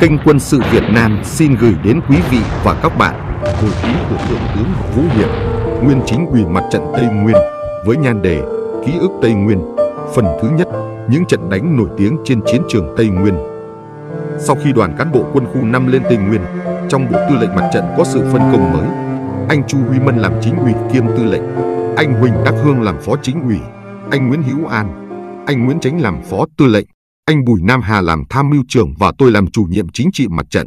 kênh Quân sự Việt Nam xin gửi đến quý vị và các bạn hồi ký của Thượng tướng Vũ Hiệp, nguyên chính ủy mặt trận Tây Nguyên với nhan đề Ký ức Tây Nguyên, phần thứ nhất, những trận đánh nổi tiếng trên chiến trường Tây Nguyên. Sau khi đoàn cán bộ quân khu 5 lên Tây Nguyên, trong bộ tư lệnh mặt trận có sự phân công mới. Anh Chu Huy Mân làm chính ủy kiêm tư lệnh, anh Huỳnh Đắc Hương làm phó chính ủy, anh Nguyễn Hữu An, anh Nguyễn Chánh làm phó tư lệnh anh Bùi Nam Hà làm tham mưu trưởng và tôi làm chủ nhiệm chính trị mặt trận.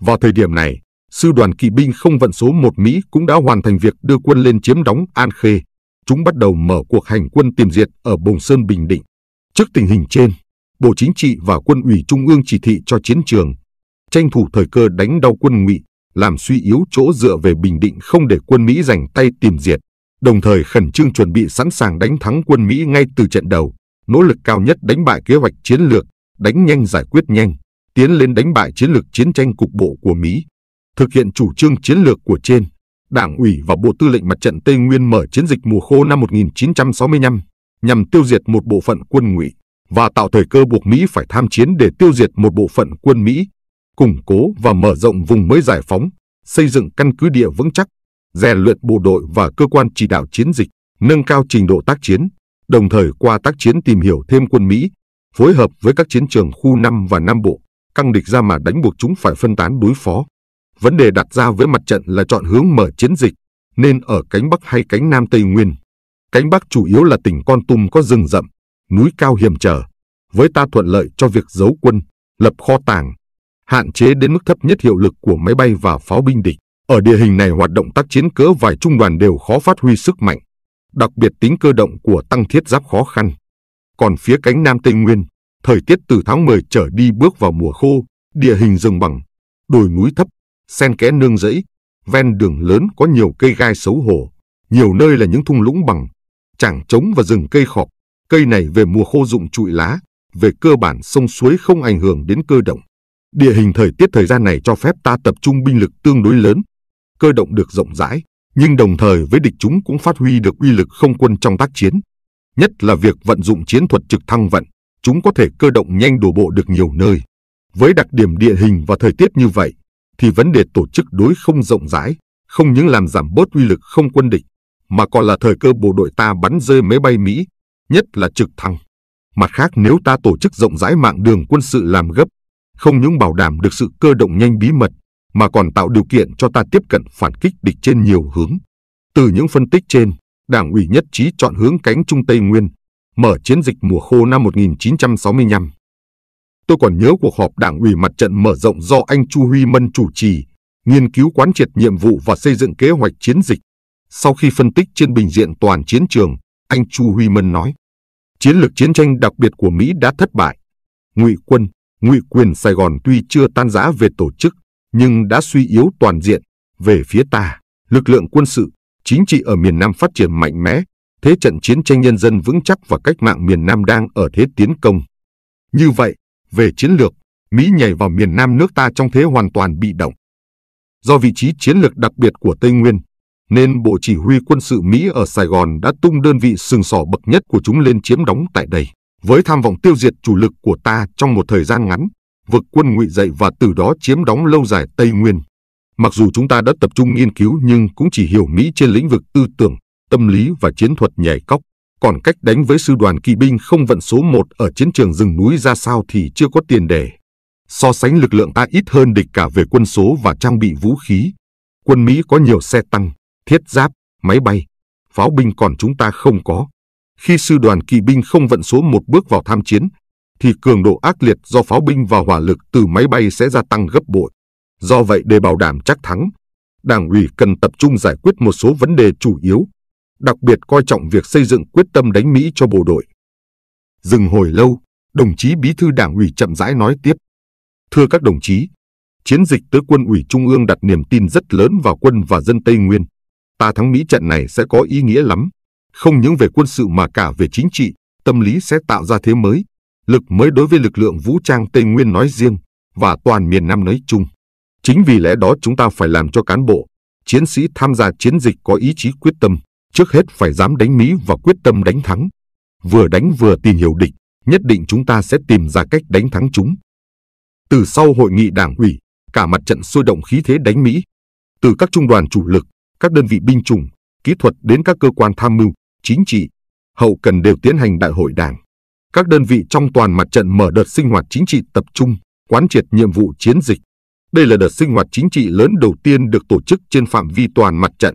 Vào thời điểm này, sư đoàn kỵ binh không vận số 1 Mỹ cũng đã hoàn thành việc đưa quân lên chiếm đóng An Khê. Chúng bắt đầu mở cuộc hành quân tìm diệt ở Bồng Sơn Bình Định. Trước tình hình trên, Bộ Chính trị và Quân ủy Trung ương chỉ thị cho chiến trường tranh thủ thời cơ đánh đau quân Ngụy, làm suy yếu chỗ dựa về Bình Định không để quân Mỹ giành tay tìm diệt, đồng thời khẩn trương chuẩn bị sẵn sàng đánh thắng quân Mỹ ngay từ trận đầu nỗ lực cao nhất đánh bại kế hoạch chiến lược, đánh nhanh giải quyết nhanh, tiến lên đánh bại chiến lược chiến tranh cục bộ của Mỹ. Thực hiện chủ trương chiến lược của trên, Đảng ủy và Bộ Tư lệnh Mặt trận Tây Nguyên mở chiến dịch mùa khô năm 1965 nhằm tiêu diệt một bộ phận quân ngụy và tạo thời cơ buộc Mỹ phải tham chiến để tiêu diệt một bộ phận quân Mỹ, củng cố và mở rộng vùng mới giải phóng, xây dựng căn cứ địa vững chắc, rèn luyện bộ đội và cơ quan chỉ đạo chiến dịch, nâng cao trình độ tác chiến, đồng thời qua tác chiến tìm hiểu thêm quân Mỹ, phối hợp với các chiến trường khu 5 và Nam Bộ, căng địch ra mà đánh buộc chúng phải phân tán đối phó. Vấn đề đặt ra với mặt trận là chọn hướng mở chiến dịch, nên ở cánh Bắc hay cánh Nam Tây Nguyên. Cánh Bắc chủ yếu là tỉnh Con Tum có rừng rậm, núi cao hiểm trở, với ta thuận lợi cho việc giấu quân, lập kho tàng, hạn chế đến mức thấp nhất hiệu lực của máy bay và pháo binh địch. Ở địa hình này hoạt động tác chiến cỡ vài trung đoàn đều khó phát huy sức mạnh đặc biệt tính cơ động của tăng thiết giáp khó khăn. Còn phía cánh Nam Tây Nguyên, thời tiết từ tháng 10 trở đi bước vào mùa khô, địa hình rừng bằng, đồi núi thấp, sen kẽ nương rẫy, ven đường lớn có nhiều cây gai xấu hổ, nhiều nơi là những thung lũng bằng, chẳng trống và rừng cây khọp. Cây này về mùa khô rụng trụi lá, về cơ bản sông suối không ảnh hưởng đến cơ động. Địa hình thời tiết thời gian này cho phép ta tập trung binh lực tương đối lớn, cơ động được rộng rãi, nhưng đồng thời với địch chúng cũng phát huy được uy lực không quân trong tác chiến. Nhất là việc vận dụng chiến thuật trực thăng vận, chúng có thể cơ động nhanh đổ bộ được nhiều nơi. Với đặc điểm địa hình và thời tiết như vậy, thì vấn đề tổ chức đối không rộng rãi, không những làm giảm bớt uy lực không quân địch, mà còn là thời cơ bộ đội ta bắn rơi máy bay Mỹ, nhất là trực thăng. Mặt khác nếu ta tổ chức rộng rãi mạng đường quân sự làm gấp, không những bảo đảm được sự cơ động nhanh bí mật, mà còn tạo điều kiện cho ta tiếp cận phản kích địch trên nhiều hướng. Từ những phân tích trên, Đảng ủy nhất trí chọn hướng cánh Trung Tây Nguyên, mở chiến dịch mùa khô năm 1965. Tôi còn nhớ cuộc họp Đảng ủy mặt trận mở rộng do anh Chu Huy Mân chủ trì, nghiên cứu quán triệt nhiệm vụ và xây dựng kế hoạch chiến dịch. Sau khi phân tích trên bình diện toàn chiến trường, anh Chu Huy Mân nói: Chiến lược chiến tranh đặc biệt của Mỹ đã thất bại. Ngụy quân, Ngụy quyền Sài Gòn tuy chưa tan rã về tổ chức, nhưng đã suy yếu toàn diện. Về phía ta, lực lượng quân sự, chính trị ở miền Nam phát triển mạnh mẽ, thế trận chiến tranh nhân dân vững chắc và cách mạng miền Nam đang ở thế tiến công. Như vậy, về chiến lược, Mỹ nhảy vào miền Nam nước ta trong thế hoàn toàn bị động. Do vị trí chiến lược đặc biệt của Tây Nguyên, nên Bộ Chỉ huy quân sự Mỹ ở Sài Gòn đã tung đơn vị sừng sỏ bậc nhất của chúng lên chiếm đóng tại đây, với tham vọng tiêu diệt chủ lực của ta trong một thời gian ngắn vực quân ngụy dậy và từ đó chiếm đóng lâu dài Tây Nguyên. Mặc dù chúng ta đã tập trung nghiên cứu nhưng cũng chỉ hiểu Mỹ trên lĩnh vực tư tưởng, tâm lý và chiến thuật nhảy cóc, còn cách đánh với sư đoàn kỵ binh không vận số 1 ở chiến trường rừng núi ra sao thì chưa có tiền đề. So sánh lực lượng ta ít hơn địch cả về quân số và trang bị vũ khí. Quân Mỹ có nhiều xe tăng, thiết giáp, máy bay, pháo binh còn chúng ta không có. Khi sư đoàn kỵ binh không vận số một bước vào tham chiến, thì cường độ ác liệt do pháo binh và hỏa lực từ máy bay sẽ gia tăng gấp bội. Do vậy để bảo đảm chắc thắng, Đảng ủy cần tập trung giải quyết một số vấn đề chủ yếu, đặc biệt coi trọng việc xây dựng quyết tâm đánh Mỹ cho bộ đội. Dừng hồi lâu, đồng chí Bí thư Đảng ủy chậm rãi nói tiếp. Thưa các đồng chí, chiến dịch tới quân ủy Trung ương đặt niềm tin rất lớn vào quân và dân Tây Nguyên. Ta thắng Mỹ trận này sẽ có ý nghĩa lắm, không những về quân sự mà cả về chính trị, tâm lý sẽ tạo ra thế mới, lực mới đối với lực lượng vũ trang Tây Nguyên nói riêng và toàn miền Nam nói chung. Chính vì lẽ đó chúng ta phải làm cho cán bộ, chiến sĩ tham gia chiến dịch có ý chí quyết tâm, trước hết phải dám đánh Mỹ và quyết tâm đánh thắng. Vừa đánh vừa tìm hiểu địch, nhất định chúng ta sẽ tìm ra cách đánh thắng chúng. Từ sau hội nghị đảng ủy, cả mặt trận sôi động khí thế đánh Mỹ. Từ các trung đoàn chủ lực, các đơn vị binh chủng, kỹ thuật đến các cơ quan tham mưu, chính trị, hậu cần đều tiến hành đại hội đảng các đơn vị trong toàn mặt trận mở đợt sinh hoạt chính trị tập trung, quán triệt nhiệm vụ chiến dịch. Đây là đợt sinh hoạt chính trị lớn đầu tiên được tổ chức trên phạm vi toàn mặt trận.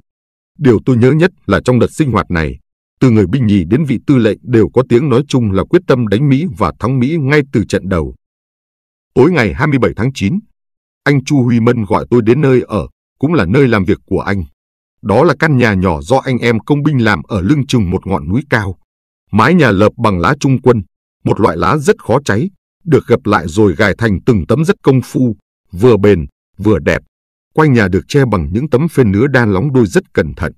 Điều tôi nhớ nhất là trong đợt sinh hoạt này, từ người binh nhì đến vị tư lệnh đều có tiếng nói chung là quyết tâm đánh Mỹ và thắng Mỹ ngay từ trận đầu. Tối ngày 27 tháng 9, anh Chu Huy Mân gọi tôi đến nơi ở, cũng là nơi làm việc của anh. Đó là căn nhà nhỏ do anh em công binh làm ở lưng chừng một ngọn núi cao. Mái nhà lợp bằng lá trung quân, một loại lá rất khó cháy, được gập lại rồi gài thành từng tấm rất công phu, vừa bền, vừa đẹp. Quanh nhà được che bằng những tấm phên nứa đa lóng đôi rất cẩn thận.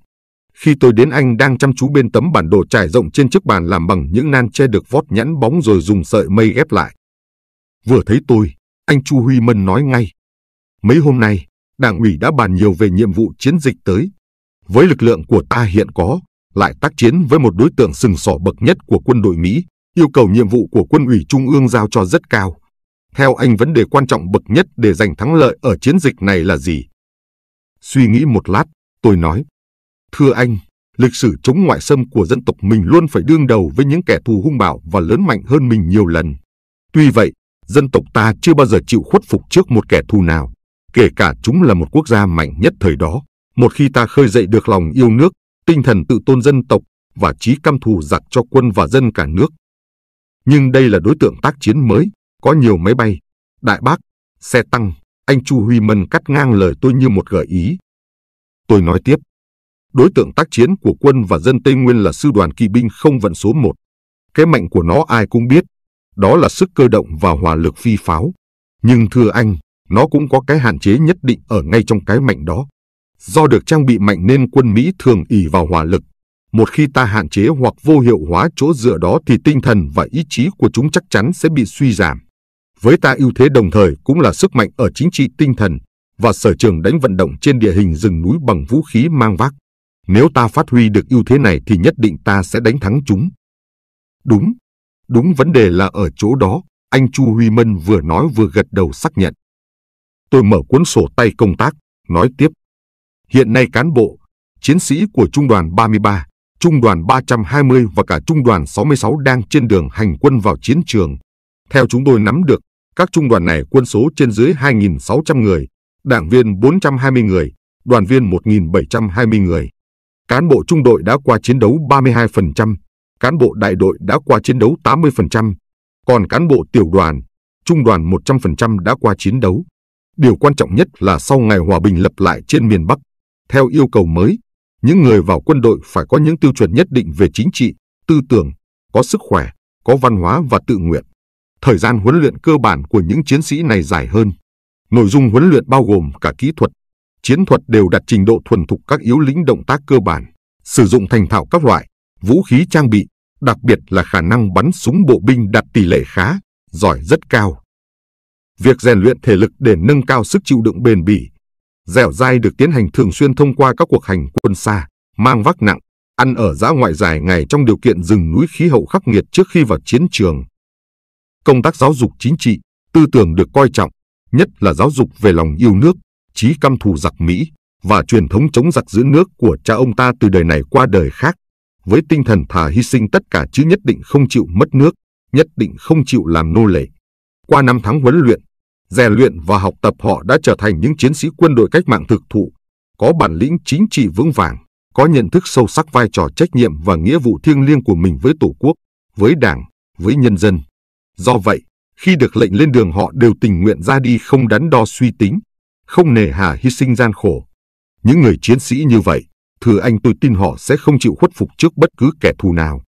Khi tôi đến anh đang chăm chú bên tấm bản đồ trải rộng trên chiếc bàn làm bằng những nan che được vót nhẵn bóng rồi dùng sợi mây ghép lại. Vừa thấy tôi, anh Chu Huy Mân nói ngay. Mấy hôm nay, Đảng ủy đã bàn nhiều về nhiệm vụ chiến dịch tới. Với lực lượng của ta hiện có, lại tác chiến với một đối tượng sừng sỏ bậc nhất của quân đội Mỹ, yêu cầu nhiệm vụ của quân ủy trung ương giao cho rất cao. Theo anh vấn đề quan trọng bậc nhất để giành thắng lợi ở chiến dịch này là gì? Suy nghĩ một lát, tôi nói. Thưa anh, lịch sử chống ngoại xâm của dân tộc mình luôn phải đương đầu với những kẻ thù hung bạo và lớn mạnh hơn mình nhiều lần. Tuy vậy, dân tộc ta chưa bao giờ chịu khuất phục trước một kẻ thù nào, kể cả chúng là một quốc gia mạnh nhất thời đó. Một khi ta khơi dậy được lòng yêu nước, tinh thần tự tôn dân tộc và trí căm thù giặc cho quân và dân cả nước. Nhưng đây là đối tượng tác chiến mới, có nhiều máy bay, đại bác, xe tăng, anh Chu Huy Mân cắt ngang lời tôi như một gợi ý. Tôi nói tiếp, đối tượng tác chiến của quân và dân Tây Nguyên là sư đoàn kỵ binh không vận số 1. Cái mạnh của nó ai cũng biết, đó là sức cơ động và hỏa lực phi pháo. Nhưng thưa anh, nó cũng có cái hạn chế nhất định ở ngay trong cái mạnh đó. Do được trang bị mạnh nên quân Mỹ thường ỷ vào hỏa lực. Một khi ta hạn chế hoặc vô hiệu hóa chỗ dựa đó thì tinh thần và ý chí của chúng chắc chắn sẽ bị suy giảm. Với ta ưu thế đồng thời cũng là sức mạnh ở chính trị tinh thần và sở trường đánh vận động trên địa hình rừng núi bằng vũ khí mang vác. Nếu ta phát huy được ưu thế này thì nhất định ta sẽ đánh thắng chúng. Đúng, đúng vấn đề là ở chỗ đó, anh Chu Huy Mân vừa nói vừa gật đầu xác nhận. Tôi mở cuốn sổ tay công tác, nói tiếp. Hiện nay cán bộ, chiến sĩ của Trung đoàn 33, Trung đoàn 320 và cả Trung đoàn 66 đang trên đường hành quân vào chiến trường. Theo chúng tôi nắm được, các trung đoàn này quân số trên dưới 2.600 người, đảng viên 420 người, đoàn viên 1.720 người. Cán bộ trung đội đã qua chiến đấu 32%, cán bộ đại đội đã qua chiến đấu 80%, còn cán bộ tiểu đoàn, trung đoàn 100% đã qua chiến đấu. Điều quan trọng nhất là sau ngày hòa bình lập lại trên miền Bắc, theo yêu cầu mới, những người vào quân đội phải có những tiêu chuẩn nhất định về chính trị, tư tưởng, có sức khỏe, có văn hóa và tự nguyện. Thời gian huấn luyện cơ bản của những chiến sĩ này dài hơn. Nội dung huấn luyện bao gồm cả kỹ thuật, chiến thuật đều đạt trình độ thuần thục các yếu lĩnh động tác cơ bản, sử dụng thành thạo các loại, vũ khí trang bị, đặc biệt là khả năng bắn súng bộ binh đạt tỷ lệ khá, giỏi rất cao. Việc rèn luyện thể lực để nâng cao sức chịu đựng bền bỉ dẻo dai được tiến hành thường xuyên thông qua các cuộc hành quân xa, mang vác nặng, ăn ở dã ngoại dài ngày trong điều kiện rừng núi khí hậu khắc nghiệt trước khi vào chiến trường. Công tác giáo dục chính trị, tư tưởng được coi trọng, nhất là giáo dục về lòng yêu nước, trí căm thù giặc Mỹ và truyền thống chống giặc giữ nước của cha ông ta từ đời này qua đời khác, với tinh thần thà hy sinh tất cả chứ nhất định không chịu mất nước, nhất định không chịu làm nô lệ. Qua năm tháng huấn luyện, rèn luyện và học tập họ đã trở thành những chiến sĩ quân đội cách mạng thực thụ, có bản lĩnh chính trị vững vàng, có nhận thức sâu sắc vai trò trách nhiệm và nghĩa vụ thiêng liêng của mình với Tổ quốc, với Đảng, với nhân dân. Do vậy, khi được lệnh lên đường họ đều tình nguyện ra đi không đắn đo suy tính, không nề hà hy sinh gian khổ. Những người chiến sĩ như vậy, thưa anh tôi tin họ sẽ không chịu khuất phục trước bất cứ kẻ thù nào.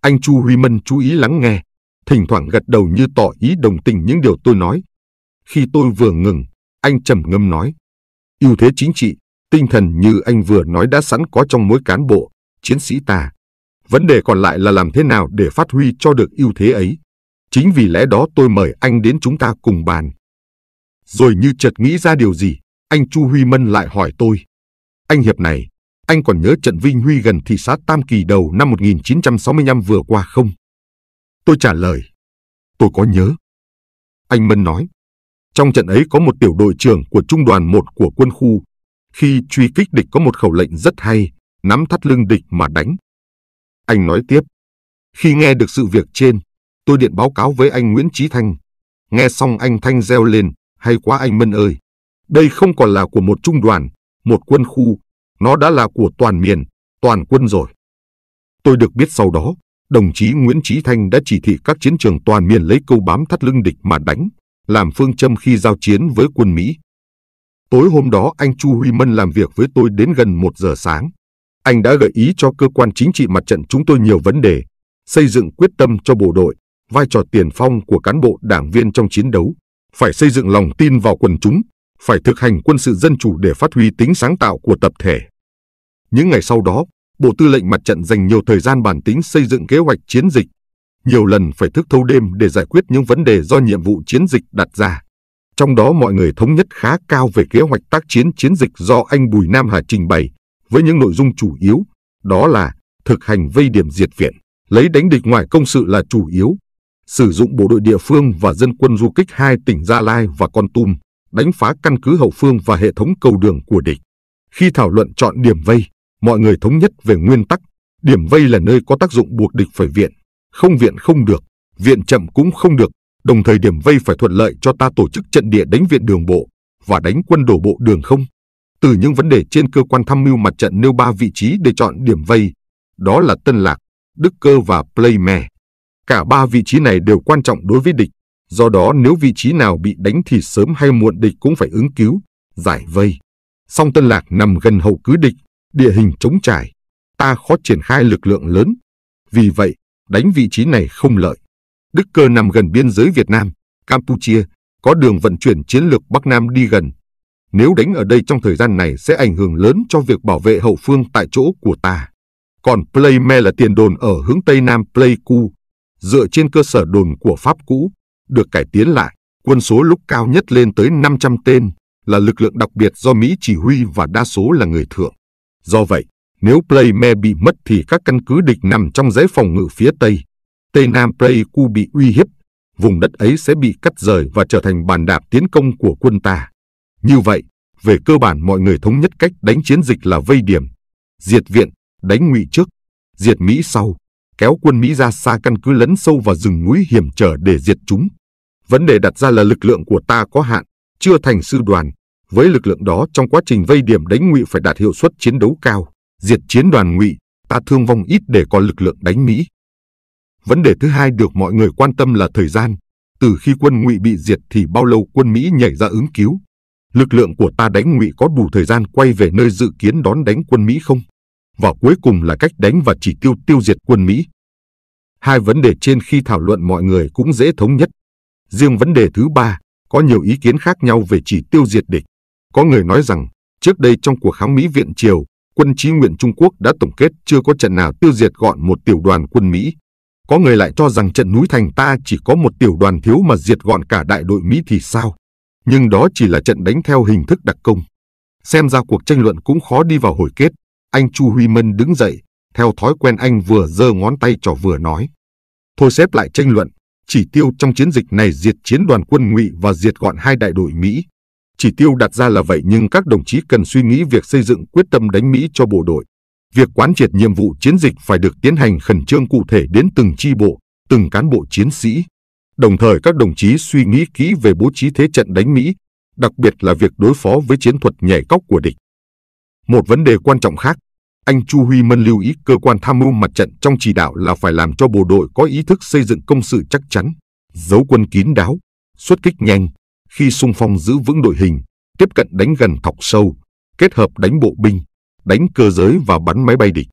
Anh Chu Huy Mân chú ý lắng nghe, thỉnh thoảng gật đầu như tỏ ý đồng tình những điều tôi nói, khi tôi vừa ngừng, anh trầm ngâm nói. ưu thế chính trị, tinh thần như anh vừa nói đã sẵn có trong mỗi cán bộ, chiến sĩ ta. Vấn đề còn lại là làm thế nào để phát huy cho được ưu thế ấy. Chính vì lẽ đó tôi mời anh đến chúng ta cùng bàn. Rồi như chợt nghĩ ra điều gì, anh Chu Huy Mân lại hỏi tôi. Anh Hiệp này, anh còn nhớ trận Vinh Huy gần thị xã Tam Kỳ đầu năm 1965 vừa qua không? Tôi trả lời. Tôi có nhớ. Anh Mân nói, trong trận ấy có một tiểu đội trưởng của trung đoàn 1 của quân khu. Khi truy kích địch có một khẩu lệnh rất hay, nắm thắt lưng địch mà đánh. Anh nói tiếp. Khi nghe được sự việc trên, tôi điện báo cáo với anh Nguyễn Trí Thanh. Nghe xong anh Thanh reo lên, hay quá anh Mân ơi. Đây không còn là của một trung đoàn, một quân khu, nó đã là của toàn miền, toàn quân rồi. Tôi được biết sau đó, đồng chí Nguyễn Trí Thanh đã chỉ thị các chiến trường toàn miền lấy câu bám thắt lưng địch mà đánh, làm phương châm khi giao chiến với quân Mỹ. Tối hôm đó anh Chu Huy Mân làm việc với tôi đến gần 1 giờ sáng. Anh đã gợi ý cho cơ quan chính trị mặt trận chúng tôi nhiều vấn đề, xây dựng quyết tâm cho bộ đội, vai trò tiền phong của cán bộ đảng viên trong chiến đấu, phải xây dựng lòng tin vào quần chúng, phải thực hành quân sự dân chủ để phát huy tính sáng tạo của tập thể. Những ngày sau đó, Bộ Tư lệnh Mặt trận dành nhiều thời gian bản tính xây dựng kế hoạch chiến dịch, nhiều lần phải thức thâu đêm để giải quyết những vấn đề do nhiệm vụ chiến dịch đặt ra. Trong đó mọi người thống nhất khá cao về kế hoạch tác chiến chiến dịch do anh Bùi Nam Hà trình bày, với những nội dung chủ yếu, đó là thực hành vây điểm diệt viện, lấy đánh địch ngoài công sự là chủ yếu, sử dụng bộ đội địa phương và dân quân du kích hai tỉnh Gia Lai và Con Tum, đánh phá căn cứ hậu phương và hệ thống cầu đường của địch. Khi thảo luận chọn điểm vây, mọi người thống nhất về nguyên tắc, điểm vây là nơi có tác dụng buộc địch phải viện, không viện không được, viện chậm cũng không được, đồng thời điểm vây phải thuận lợi cho ta tổ chức trận địa đánh viện đường bộ và đánh quân đổ bộ đường không. Từ những vấn đề trên cơ quan tham mưu mặt trận nêu ba vị trí để chọn điểm vây, đó là Tân Lạc, Đức Cơ và Playme. Cả ba vị trí này đều quan trọng đối với địch, do đó nếu vị trí nào bị đánh thì sớm hay muộn địch cũng phải ứng cứu, giải vây. Song Tân Lạc nằm gần hậu cứ địch, địa hình trống trải, ta khó triển khai lực lượng lớn. Vì vậy, đánh vị trí này không lợi. Đức cơ nằm gần biên giới Việt Nam, Campuchia, có đường vận chuyển chiến lược Bắc Nam đi gần. Nếu đánh ở đây trong thời gian này sẽ ảnh hưởng lớn cho việc bảo vệ hậu phương tại chỗ của ta. Còn Playme là tiền đồn ở hướng Tây Nam Pleiku, dựa trên cơ sở đồn của Pháp cũ, được cải tiến lại, quân số lúc cao nhất lên tới 500 tên, là lực lượng đặc biệt do Mỹ chỉ huy và đa số là người thượng. Do vậy, nếu Playme bị mất thì các căn cứ địch nằm trong dãy phòng ngự phía Tây. Tây Nam Pleiku bị uy hiếp, vùng đất ấy sẽ bị cắt rời và trở thành bàn đạp tiến công của quân ta. Như vậy, về cơ bản mọi người thống nhất cách đánh chiến dịch là vây điểm, diệt viện, đánh ngụy trước, diệt Mỹ sau, kéo quân Mỹ ra xa căn cứ lấn sâu vào rừng núi hiểm trở để diệt chúng. Vấn đề đặt ra là lực lượng của ta có hạn, chưa thành sư đoàn. Với lực lượng đó trong quá trình vây điểm đánh ngụy phải đạt hiệu suất chiến đấu cao diệt chiến đoàn ngụy, ta thương vong ít để có lực lượng đánh Mỹ. Vấn đề thứ hai được mọi người quan tâm là thời gian. Từ khi quân ngụy bị diệt thì bao lâu quân Mỹ nhảy ra ứng cứu? Lực lượng của ta đánh ngụy có đủ thời gian quay về nơi dự kiến đón đánh quân Mỹ không? Và cuối cùng là cách đánh và chỉ tiêu tiêu diệt quân Mỹ. Hai vấn đề trên khi thảo luận mọi người cũng dễ thống nhất. Riêng vấn đề thứ ba, có nhiều ý kiến khác nhau về chỉ tiêu diệt địch. Có người nói rằng, trước đây trong cuộc kháng Mỹ viện Triều, quân trí nguyện Trung Quốc đã tổng kết chưa có trận nào tiêu diệt gọn một tiểu đoàn quân Mỹ. Có người lại cho rằng trận núi thành ta chỉ có một tiểu đoàn thiếu mà diệt gọn cả đại đội Mỹ thì sao? Nhưng đó chỉ là trận đánh theo hình thức đặc công. Xem ra cuộc tranh luận cũng khó đi vào hồi kết. Anh Chu Huy Mân đứng dậy, theo thói quen anh vừa giơ ngón tay trỏ vừa nói. Thôi xếp lại tranh luận, chỉ tiêu trong chiến dịch này diệt chiến đoàn quân ngụy và diệt gọn hai đại đội Mỹ. Chỉ tiêu đặt ra là vậy nhưng các đồng chí cần suy nghĩ việc xây dựng quyết tâm đánh Mỹ cho bộ đội. Việc quán triệt nhiệm vụ chiến dịch phải được tiến hành khẩn trương cụ thể đến từng chi bộ, từng cán bộ chiến sĩ. Đồng thời các đồng chí suy nghĩ kỹ về bố trí thế trận đánh Mỹ, đặc biệt là việc đối phó với chiến thuật nhảy cóc của địch. Một vấn đề quan trọng khác, anh Chu Huy Mân lưu ý cơ quan tham mưu mặt trận trong chỉ đạo là phải làm cho bộ đội có ý thức xây dựng công sự chắc chắn, giấu quân kín đáo, xuất kích nhanh, khi xung phong giữ vững đội hình, tiếp cận đánh gần thọc sâu, kết hợp đánh bộ binh, đánh cơ giới và bắn máy bay địch.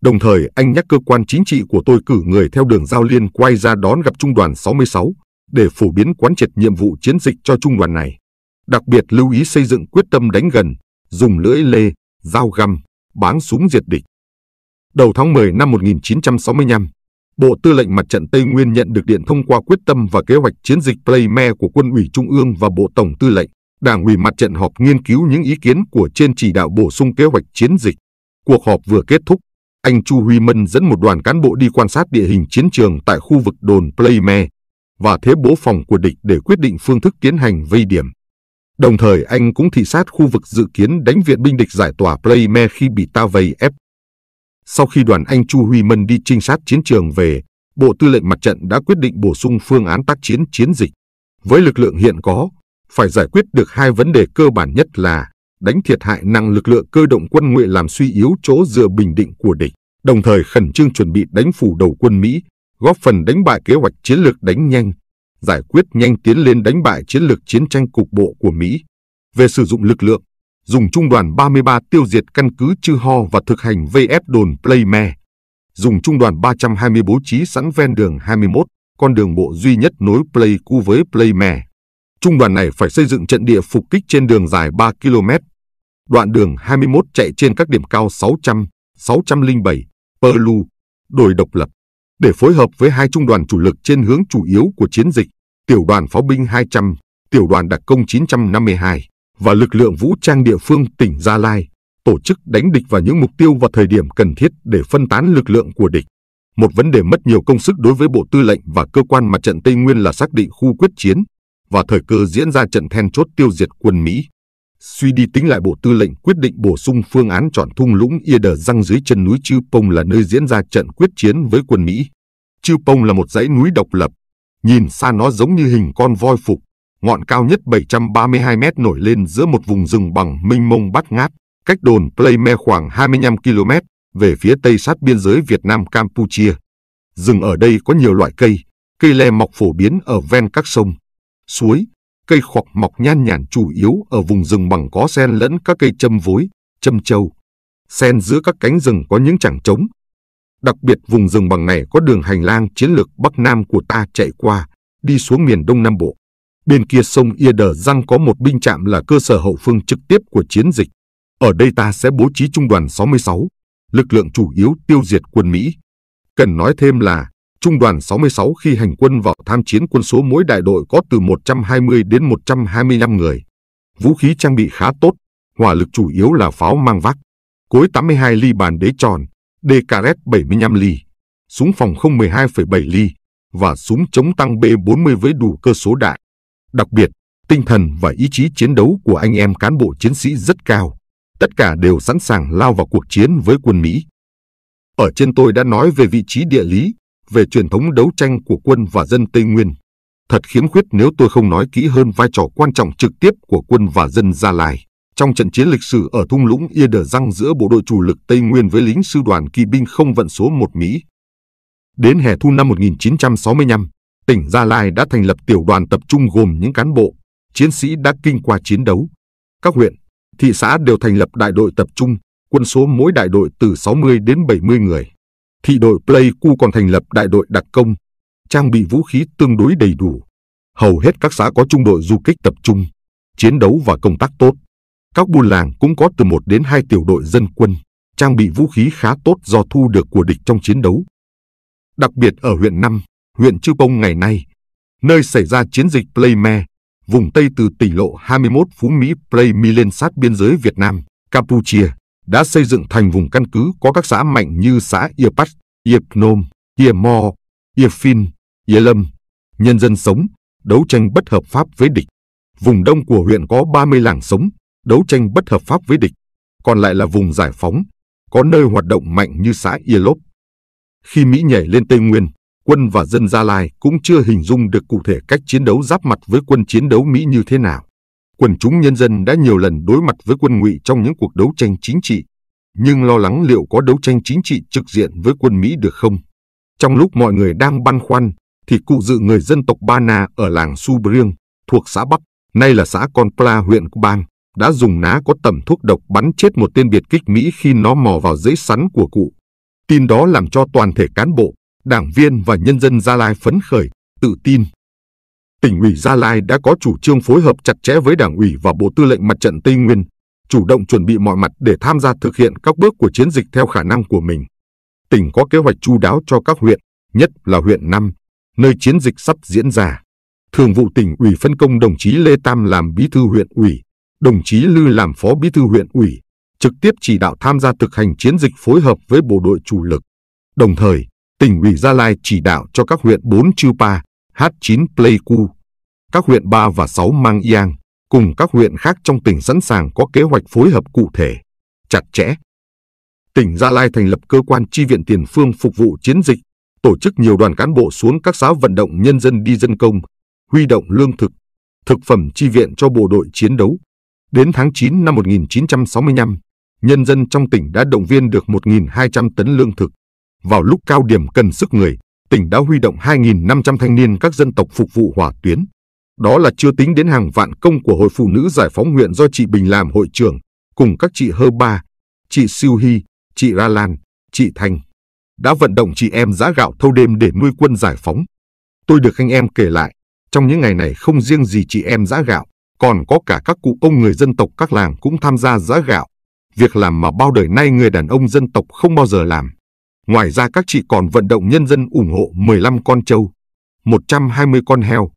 Đồng thời, anh nhắc cơ quan chính trị của tôi cử người theo đường giao liên quay ra đón gặp trung đoàn 66 để phổ biến quán triệt nhiệm vụ chiến dịch cho trung đoàn này. Đặc biệt lưu ý xây dựng quyết tâm đánh gần, dùng lưỡi lê, dao găm, báng súng diệt địch. Đầu tháng 10 năm 1965, Bộ Tư lệnh Mặt trận Tây Nguyên nhận được điện thông qua quyết tâm và kế hoạch chiến dịch Playme của Quân ủy Trung ương và Bộ Tổng Tư lệnh. Đảng ủy Mặt trận họp nghiên cứu những ý kiến của trên chỉ đạo bổ sung kế hoạch chiến dịch. Cuộc họp vừa kết thúc, anh Chu Huy Mân dẫn một đoàn cán bộ đi quan sát địa hình chiến trường tại khu vực đồn Playme và thế bố phòng của địch để quyết định phương thức tiến hành vây điểm. Đồng thời anh cũng thị sát khu vực dự kiến đánh viện binh địch giải tỏa Playme khi bị ta vây ép. Sau khi đoàn anh Chu Huy Mân đi trinh sát chiến trường về, Bộ Tư lệnh Mặt trận đã quyết định bổ sung phương án tác chiến chiến dịch. Với lực lượng hiện có, phải giải quyết được hai vấn đề cơ bản nhất là đánh thiệt hại năng lực lượng cơ động quân Nguyện làm suy yếu chỗ dựa bình định của địch, đồng thời khẩn trương chuẩn bị đánh phủ đầu quân Mỹ, góp phần đánh bại kế hoạch chiến lược đánh nhanh, giải quyết nhanh tiến lên đánh bại chiến lược chiến tranh cục bộ của Mỹ. Về sử dụng lực lượng, dùng trung đoàn 33 tiêu diệt căn cứ Chư Ho và thực hành VF đồn Playme. Dùng trung đoàn 320 bố trí sẵn ven đường 21, con đường bộ duy nhất nối Pleiku với Playme. Trung đoàn này phải xây dựng trận địa phục kích trên đường dài 3 km. Đoạn đường 21 chạy trên các điểm cao 600, 607, Perlu, đồi độc lập, để phối hợp với hai trung đoàn chủ lực trên hướng chủ yếu của chiến dịch, tiểu đoàn pháo binh 200, tiểu đoàn đặc công 952 và lực lượng vũ trang địa phương tỉnh Gia Lai tổ chức đánh địch vào những mục tiêu và thời điểm cần thiết để phân tán lực lượng của địch. Một vấn đề mất nhiều công sức đối với Bộ Tư lệnh và cơ quan mặt trận Tây Nguyên là xác định khu quyết chiến và thời cơ diễn ra trận then chốt tiêu diệt quân Mỹ. Suy đi tính lại Bộ Tư lệnh quyết định bổ sung phương án chọn thung lũng Ia Đờ Răng dưới chân núi Chư Pông là nơi diễn ra trận quyết chiến với quân Mỹ. Chư Pông là một dãy núi độc lập. Nhìn xa nó giống như hình con voi phục, ngọn cao nhất 732 mét nổi lên giữa một vùng rừng bằng Minh mông bát ngát, cách đồn Pleimme khoảng 25 km về phía tây sát biên giới Việt Nam Campuchia. Rừng ở đây có nhiều loại cây, cây le mọc phổ biến ở ven các sông, suối, cây khọc mọc nhan nhản chủ yếu ở vùng rừng bằng có sen lẫn các cây châm vối, châm châu. Sen giữa các cánh rừng có những chẳng trống. Đặc biệt vùng rừng bằng này có đường hành lang chiến lược Bắc Nam của ta chạy qua, đi xuống miền Đông Nam Bộ. Bên kia sông Ia Răng có một binh trạm là cơ sở hậu phương trực tiếp của chiến dịch. Ở đây ta sẽ bố trí trung đoàn 66, lực lượng chủ yếu tiêu diệt quân Mỹ. Cần nói thêm là, trung đoàn 66 khi hành quân vào tham chiến quân số mỗi đại đội có từ 120 đến 125 người. Vũ khí trang bị khá tốt, hỏa lực chủ yếu là pháo mang vác, cối 82 ly bàn đế tròn, DKS 75 ly, súng phòng không 12,7 ly và súng chống tăng B40 với đủ cơ số đạn. Đặc biệt, tinh thần và ý chí chiến đấu của anh em cán bộ chiến sĩ rất cao. Tất cả đều sẵn sàng lao vào cuộc chiến với quân Mỹ. Ở trên tôi đã nói về vị trí địa lý, về truyền thống đấu tranh của quân và dân Tây Nguyên. Thật khiếm khuyết nếu tôi không nói kỹ hơn vai trò quan trọng trực tiếp của quân và dân Gia Lai trong trận chiến lịch sử ở thung lũng Ia Đờ Răng giữa bộ đội chủ lực Tây Nguyên với lính sư đoàn kỵ binh không vận số 1 Mỹ. Đến hè thu năm 1965, tỉnh Gia Lai đã thành lập tiểu đoàn tập trung gồm những cán bộ, chiến sĩ đã kinh qua chiến đấu. Các huyện, thị xã đều thành lập đại đội tập trung, quân số mỗi đại đội từ 60 đến 70 người. Thị đội Pleiku còn thành lập đại đội đặc công, trang bị vũ khí tương đối đầy đủ. Hầu hết các xã có trung đội du kích tập trung, chiến đấu và công tác tốt. Các buôn làng cũng có từ 1 đến 2 tiểu đội dân quân, trang bị vũ khí khá tốt do thu được của địch trong chiến đấu. Đặc biệt ở huyện Năm, huyện Chư Pông ngày nay, nơi xảy ra chiến dịch Me, vùng Tây từ tỉnh lộ 21 Phú Mỹ Mi lên sát biên giới Việt Nam, Campuchia, đã xây dựng thành vùng căn cứ có các xã mạnh như xã Iapat, Iapnom, Iamo, Iafin, Ialâm. Nhân dân sống, đấu tranh bất hợp pháp với địch. Vùng đông của huyện có 30 làng sống, đấu tranh bất hợp pháp với địch. Còn lại là vùng giải phóng, có nơi hoạt động mạnh như xã Ialop. Khi Mỹ nhảy lên Tây Nguyên, quân và dân Gia Lai cũng chưa hình dung được cụ thể cách chiến đấu giáp mặt với quân chiến đấu Mỹ như thế nào. Quần chúng nhân dân đã nhiều lần đối mặt với quân ngụy trong những cuộc đấu tranh chính trị, nhưng lo lắng liệu có đấu tranh chính trị trực diện với quân Mỹ được không. Trong lúc mọi người đang băn khoăn, thì cụ dự người dân tộc Ba Na ở làng Su Briêng, thuộc xã Bắc, nay là xã Con Pla huyện Bang, đã dùng ná có tầm thuốc độc bắn chết một tên biệt kích Mỹ khi nó mò vào dãy sắn của cụ. Tin đó làm cho toàn thể cán bộ, đảng viên và nhân dân Gia Lai phấn khởi, tự tin. Tỉnh ủy Gia Lai đã có chủ trương phối hợp chặt chẽ với Đảng ủy và Bộ Tư lệnh Mặt trận Tây Nguyên, chủ động chuẩn bị mọi mặt để tham gia thực hiện các bước của chiến dịch theo khả năng của mình. Tỉnh có kế hoạch chu đáo cho các huyện, nhất là huyện năm, nơi chiến dịch sắp diễn ra. Thường vụ tỉnh ủy phân công đồng chí Lê Tam làm bí thư huyện ủy, đồng chí Lư làm phó bí thư huyện ủy, trực tiếp chỉ đạo tham gia thực hành chiến dịch phối hợp với bộ đội chủ lực. Đồng thời, tỉnh ủy Gia Lai chỉ đạo cho các huyện 4 pa H9 Pleiku, các huyện 3 và 6 Mang Yang cùng các huyện khác trong tỉnh sẵn sàng có kế hoạch phối hợp cụ thể, chặt chẽ. Tỉnh Gia Lai thành lập cơ quan chi viện tiền phương phục vụ chiến dịch, tổ chức nhiều đoàn cán bộ xuống các xã vận động nhân dân đi dân công, huy động lương thực, thực phẩm chi viện cho bộ đội chiến đấu. Đến tháng 9 năm 1965, nhân dân trong tỉnh đã động viên được 1.200 tấn lương thực, vào lúc cao điểm cần sức người, tỉnh đã huy động 2.500 thanh niên các dân tộc phục vụ hỏa tuyến. Đó là chưa tính đến hàng vạn công của Hội Phụ Nữ Giải phóng huyện do chị Bình làm hội trưởng, cùng các chị Hơ Ba, chị Siêu Hy, chị Ra Lan, chị Thanh. Đã vận động chị em giã gạo thâu đêm để nuôi quân giải phóng. Tôi được anh em kể lại, trong những ngày này không riêng gì chị em giã gạo, còn có cả các cụ ông người dân tộc các làng cũng tham gia giã gạo. Việc làm mà bao đời nay người đàn ông dân tộc không bao giờ làm. Ngoài ra các chị còn vận động nhân dân ủng hộ 15 con trâu, 120 con heo,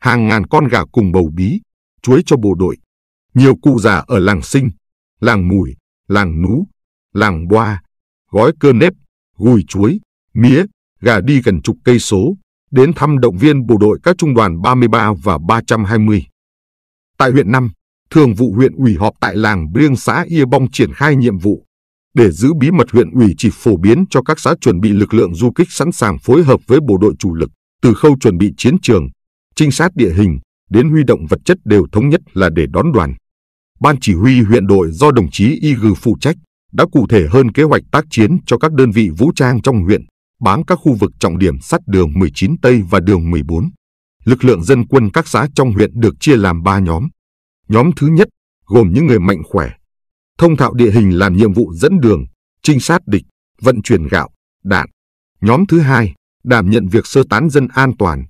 hàng ngàn con gà cùng bầu bí, chuối cho bộ đội. Nhiều cụ già ở làng Sinh, làng Mùi, làng Nú, làng Boa, gói cơ nếp, gùi chuối, mía, gà đi gần chục cây số, đến thăm động viên bộ đội các trung đoàn 33 và 320. Tại huyện 5, Thường vụ huyện ủy họp tại làng Briêng xã Ia Bong triển khai nhiệm vụ để giữ bí mật huyện ủy chỉ phổ biến cho các xã chuẩn bị lực lượng du kích sẵn sàng phối hợp với bộ đội chủ lực, từ khâu chuẩn bị chiến trường, trinh sát địa hình đến huy động vật chất đều thống nhất là để đón đoàn. Ban chỉ huy huyện đội do đồng chí Y Gừ phụ trách đã cụ thể hơn kế hoạch tác chiến cho các đơn vị vũ trang trong huyện, bám các khu vực trọng điểm sắt đường 19 Tây và đường 14. Lực lượng dân quân các xã trong huyện được chia làm 3 nhóm. Nhóm thứ nhất gồm những người mạnh khỏe, thông thạo địa hình làm nhiệm vụ dẫn đường, trinh sát địch, vận chuyển gạo, đạn. Nhóm thứ hai đảm nhận việc sơ tán dân an toàn.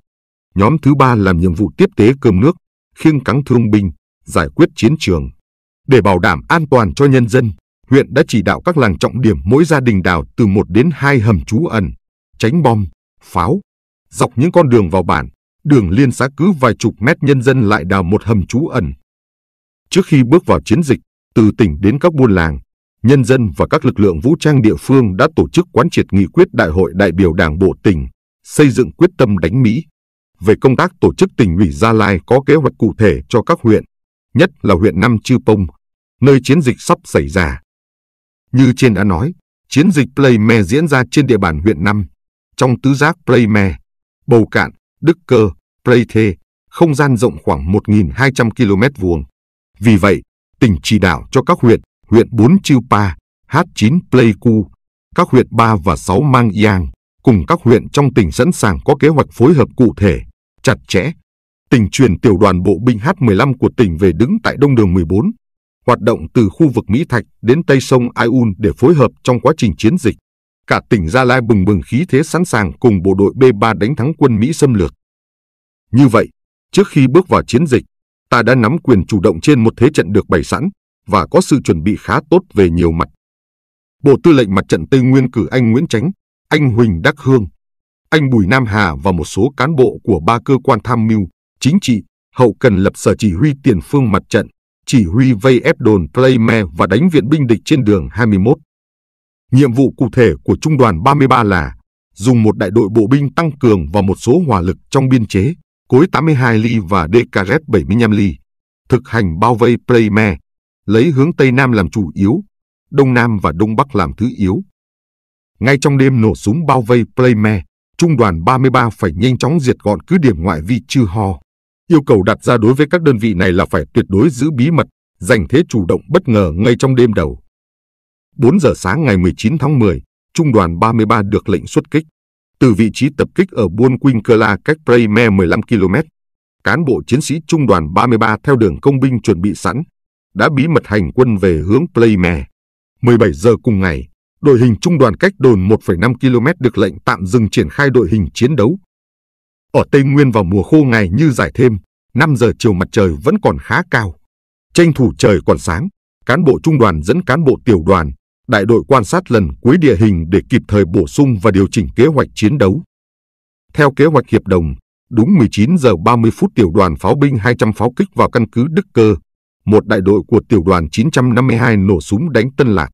Nhóm thứ ba làm nhiệm vụ tiếp tế cơm nước, khiêng cắn thương binh, giải quyết chiến trường. Để bảo đảm an toàn cho nhân dân, huyện đã chỉ đạo các làng trọng điểm mỗi gia đình đào từ một đến hai hầm trú ẩn, tránh bom, pháo. Dọc những con đường vào bản, đường liên xã cứ vài chục mét nhân dân lại đào một hầm trú ẩn. Trước khi bước vào chiến dịch, từ tỉnh đến các buôn làng, nhân dân và các lực lượng vũ trang địa phương đã tổ chức quán triệt nghị quyết đại hội đại biểu đảng bộ tỉnh, xây dựng quyết tâm đánh Mỹ. Về công tác tổ chức tỉnh ủy Gia Lai có kế hoạch cụ thể cho các huyện, nhất là huyện Nam Chư Pông, nơi chiến dịch sắp xảy ra. Như trên đã nói, chiến dịch me diễn ra trên địa bàn huyện Nam, trong tứ giác me, Bầu Cạn, Đức Cơ, Playthê, không gian rộng khoảng 1.200 km vuông. Vì vậy, tỉnh chỉ đạo cho các huyện, huyện 4 Chư Pa, H9 Pleiku, các huyện 3 và 6 Mang Yang cùng các huyện trong tỉnh sẵn sàng có kế hoạch phối hợp cụ thể, chặt chẽ. Tỉnh truyền tiểu đoàn bộ binh H-15 của tỉnh về đứng tại đông đường 14, hoạt động từ khu vực Mỹ Thạch đến tây sông Aiun để phối hợp trong quá trình chiến dịch. Cả tỉnh Gia Lai bừng bừng khí thế sẵn sàng cùng bộ đội B-3 đánh thắng quân Mỹ xâm lược. Như vậy, trước khi bước vào chiến dịch, ta đã nắm quyền chủ động trên một thế trận được bày sẵn và có sự chuẩn bị khá tốt về nhiều mặt. Bộ Tư lệnh Mặt trận Tây Nguyên cử anh Nguyễn Chánh, anh Huỳnh Đắc Hương, anh Bùi Nam Hà và một số cán bộ của ba cơ quan tham mưu, chính trị, hậu cần lập sở chỉ huy tiền phương mặt trận, chỉ huy vây ép đồn Playme và đánh viện binh địch trên đường 21. Nhiệm vụ cụ thể của Trung đoàn 33 là dùng một đại đội bộ binh tăng cường và một số hỏa lực trong biên chế, cối 82 ly và Decaret 75 ly, thực hành bao vây Pleimer, lấy hướng Tây Nam làm chủ yếu, Đông Nam và Đông Bắc làm thứ yếu. Ngay trong đêm nổ súng bao vây Pleimer, Trung đoàn 33 phải nhanh chóng diệt gọn cứ điểm ngoại vi Chư Ho. Yêu cầu đặt ra đối với các đơn vị này là phải tuyệt đối giữ bí mật, giành thế chủ động bất ngờ ngay trong đêm đầu. 4 giờ sáng ngày 19 tháng 10, Trung đoàn 33 được lệnh xuất kích. Từ vị trí tập kích ở Buôn Quynh Kla cách Me 15 km, cán bộ chiến sĩ trung đoàn 33 theo đường công binh chuẩn bị sẵn, đã bí mật hành quân về hướng Me. 17 giờ cùng ngày, đội hình trung đoàn cách đồn 1,5 km được lệnh tạm dừng triển khai đội hình chiến đấu. Ở Tây Nguyên vào mùa khô ngày như giải thêm, 5 giờ chiều mặt trời vẫn còn khá cao. Tranh thủ trời còn sáng, cán bộ trung đoàn dẫn cán bộ tiểu đoàn, đại đội quan sát lần cuối địa hình để kịp thời bổ sung và điều chỉnh kế hoạch chiến đấu. Theo kế hoạch hiệp đồng, đúng 19 giờ 30 phút tiểu đoàn pháo binh 200 pháo kích vào căn cứ Đức Cơ, một đại đội của tiểu đoàn 952 nổ súng đánh Tân Lạc.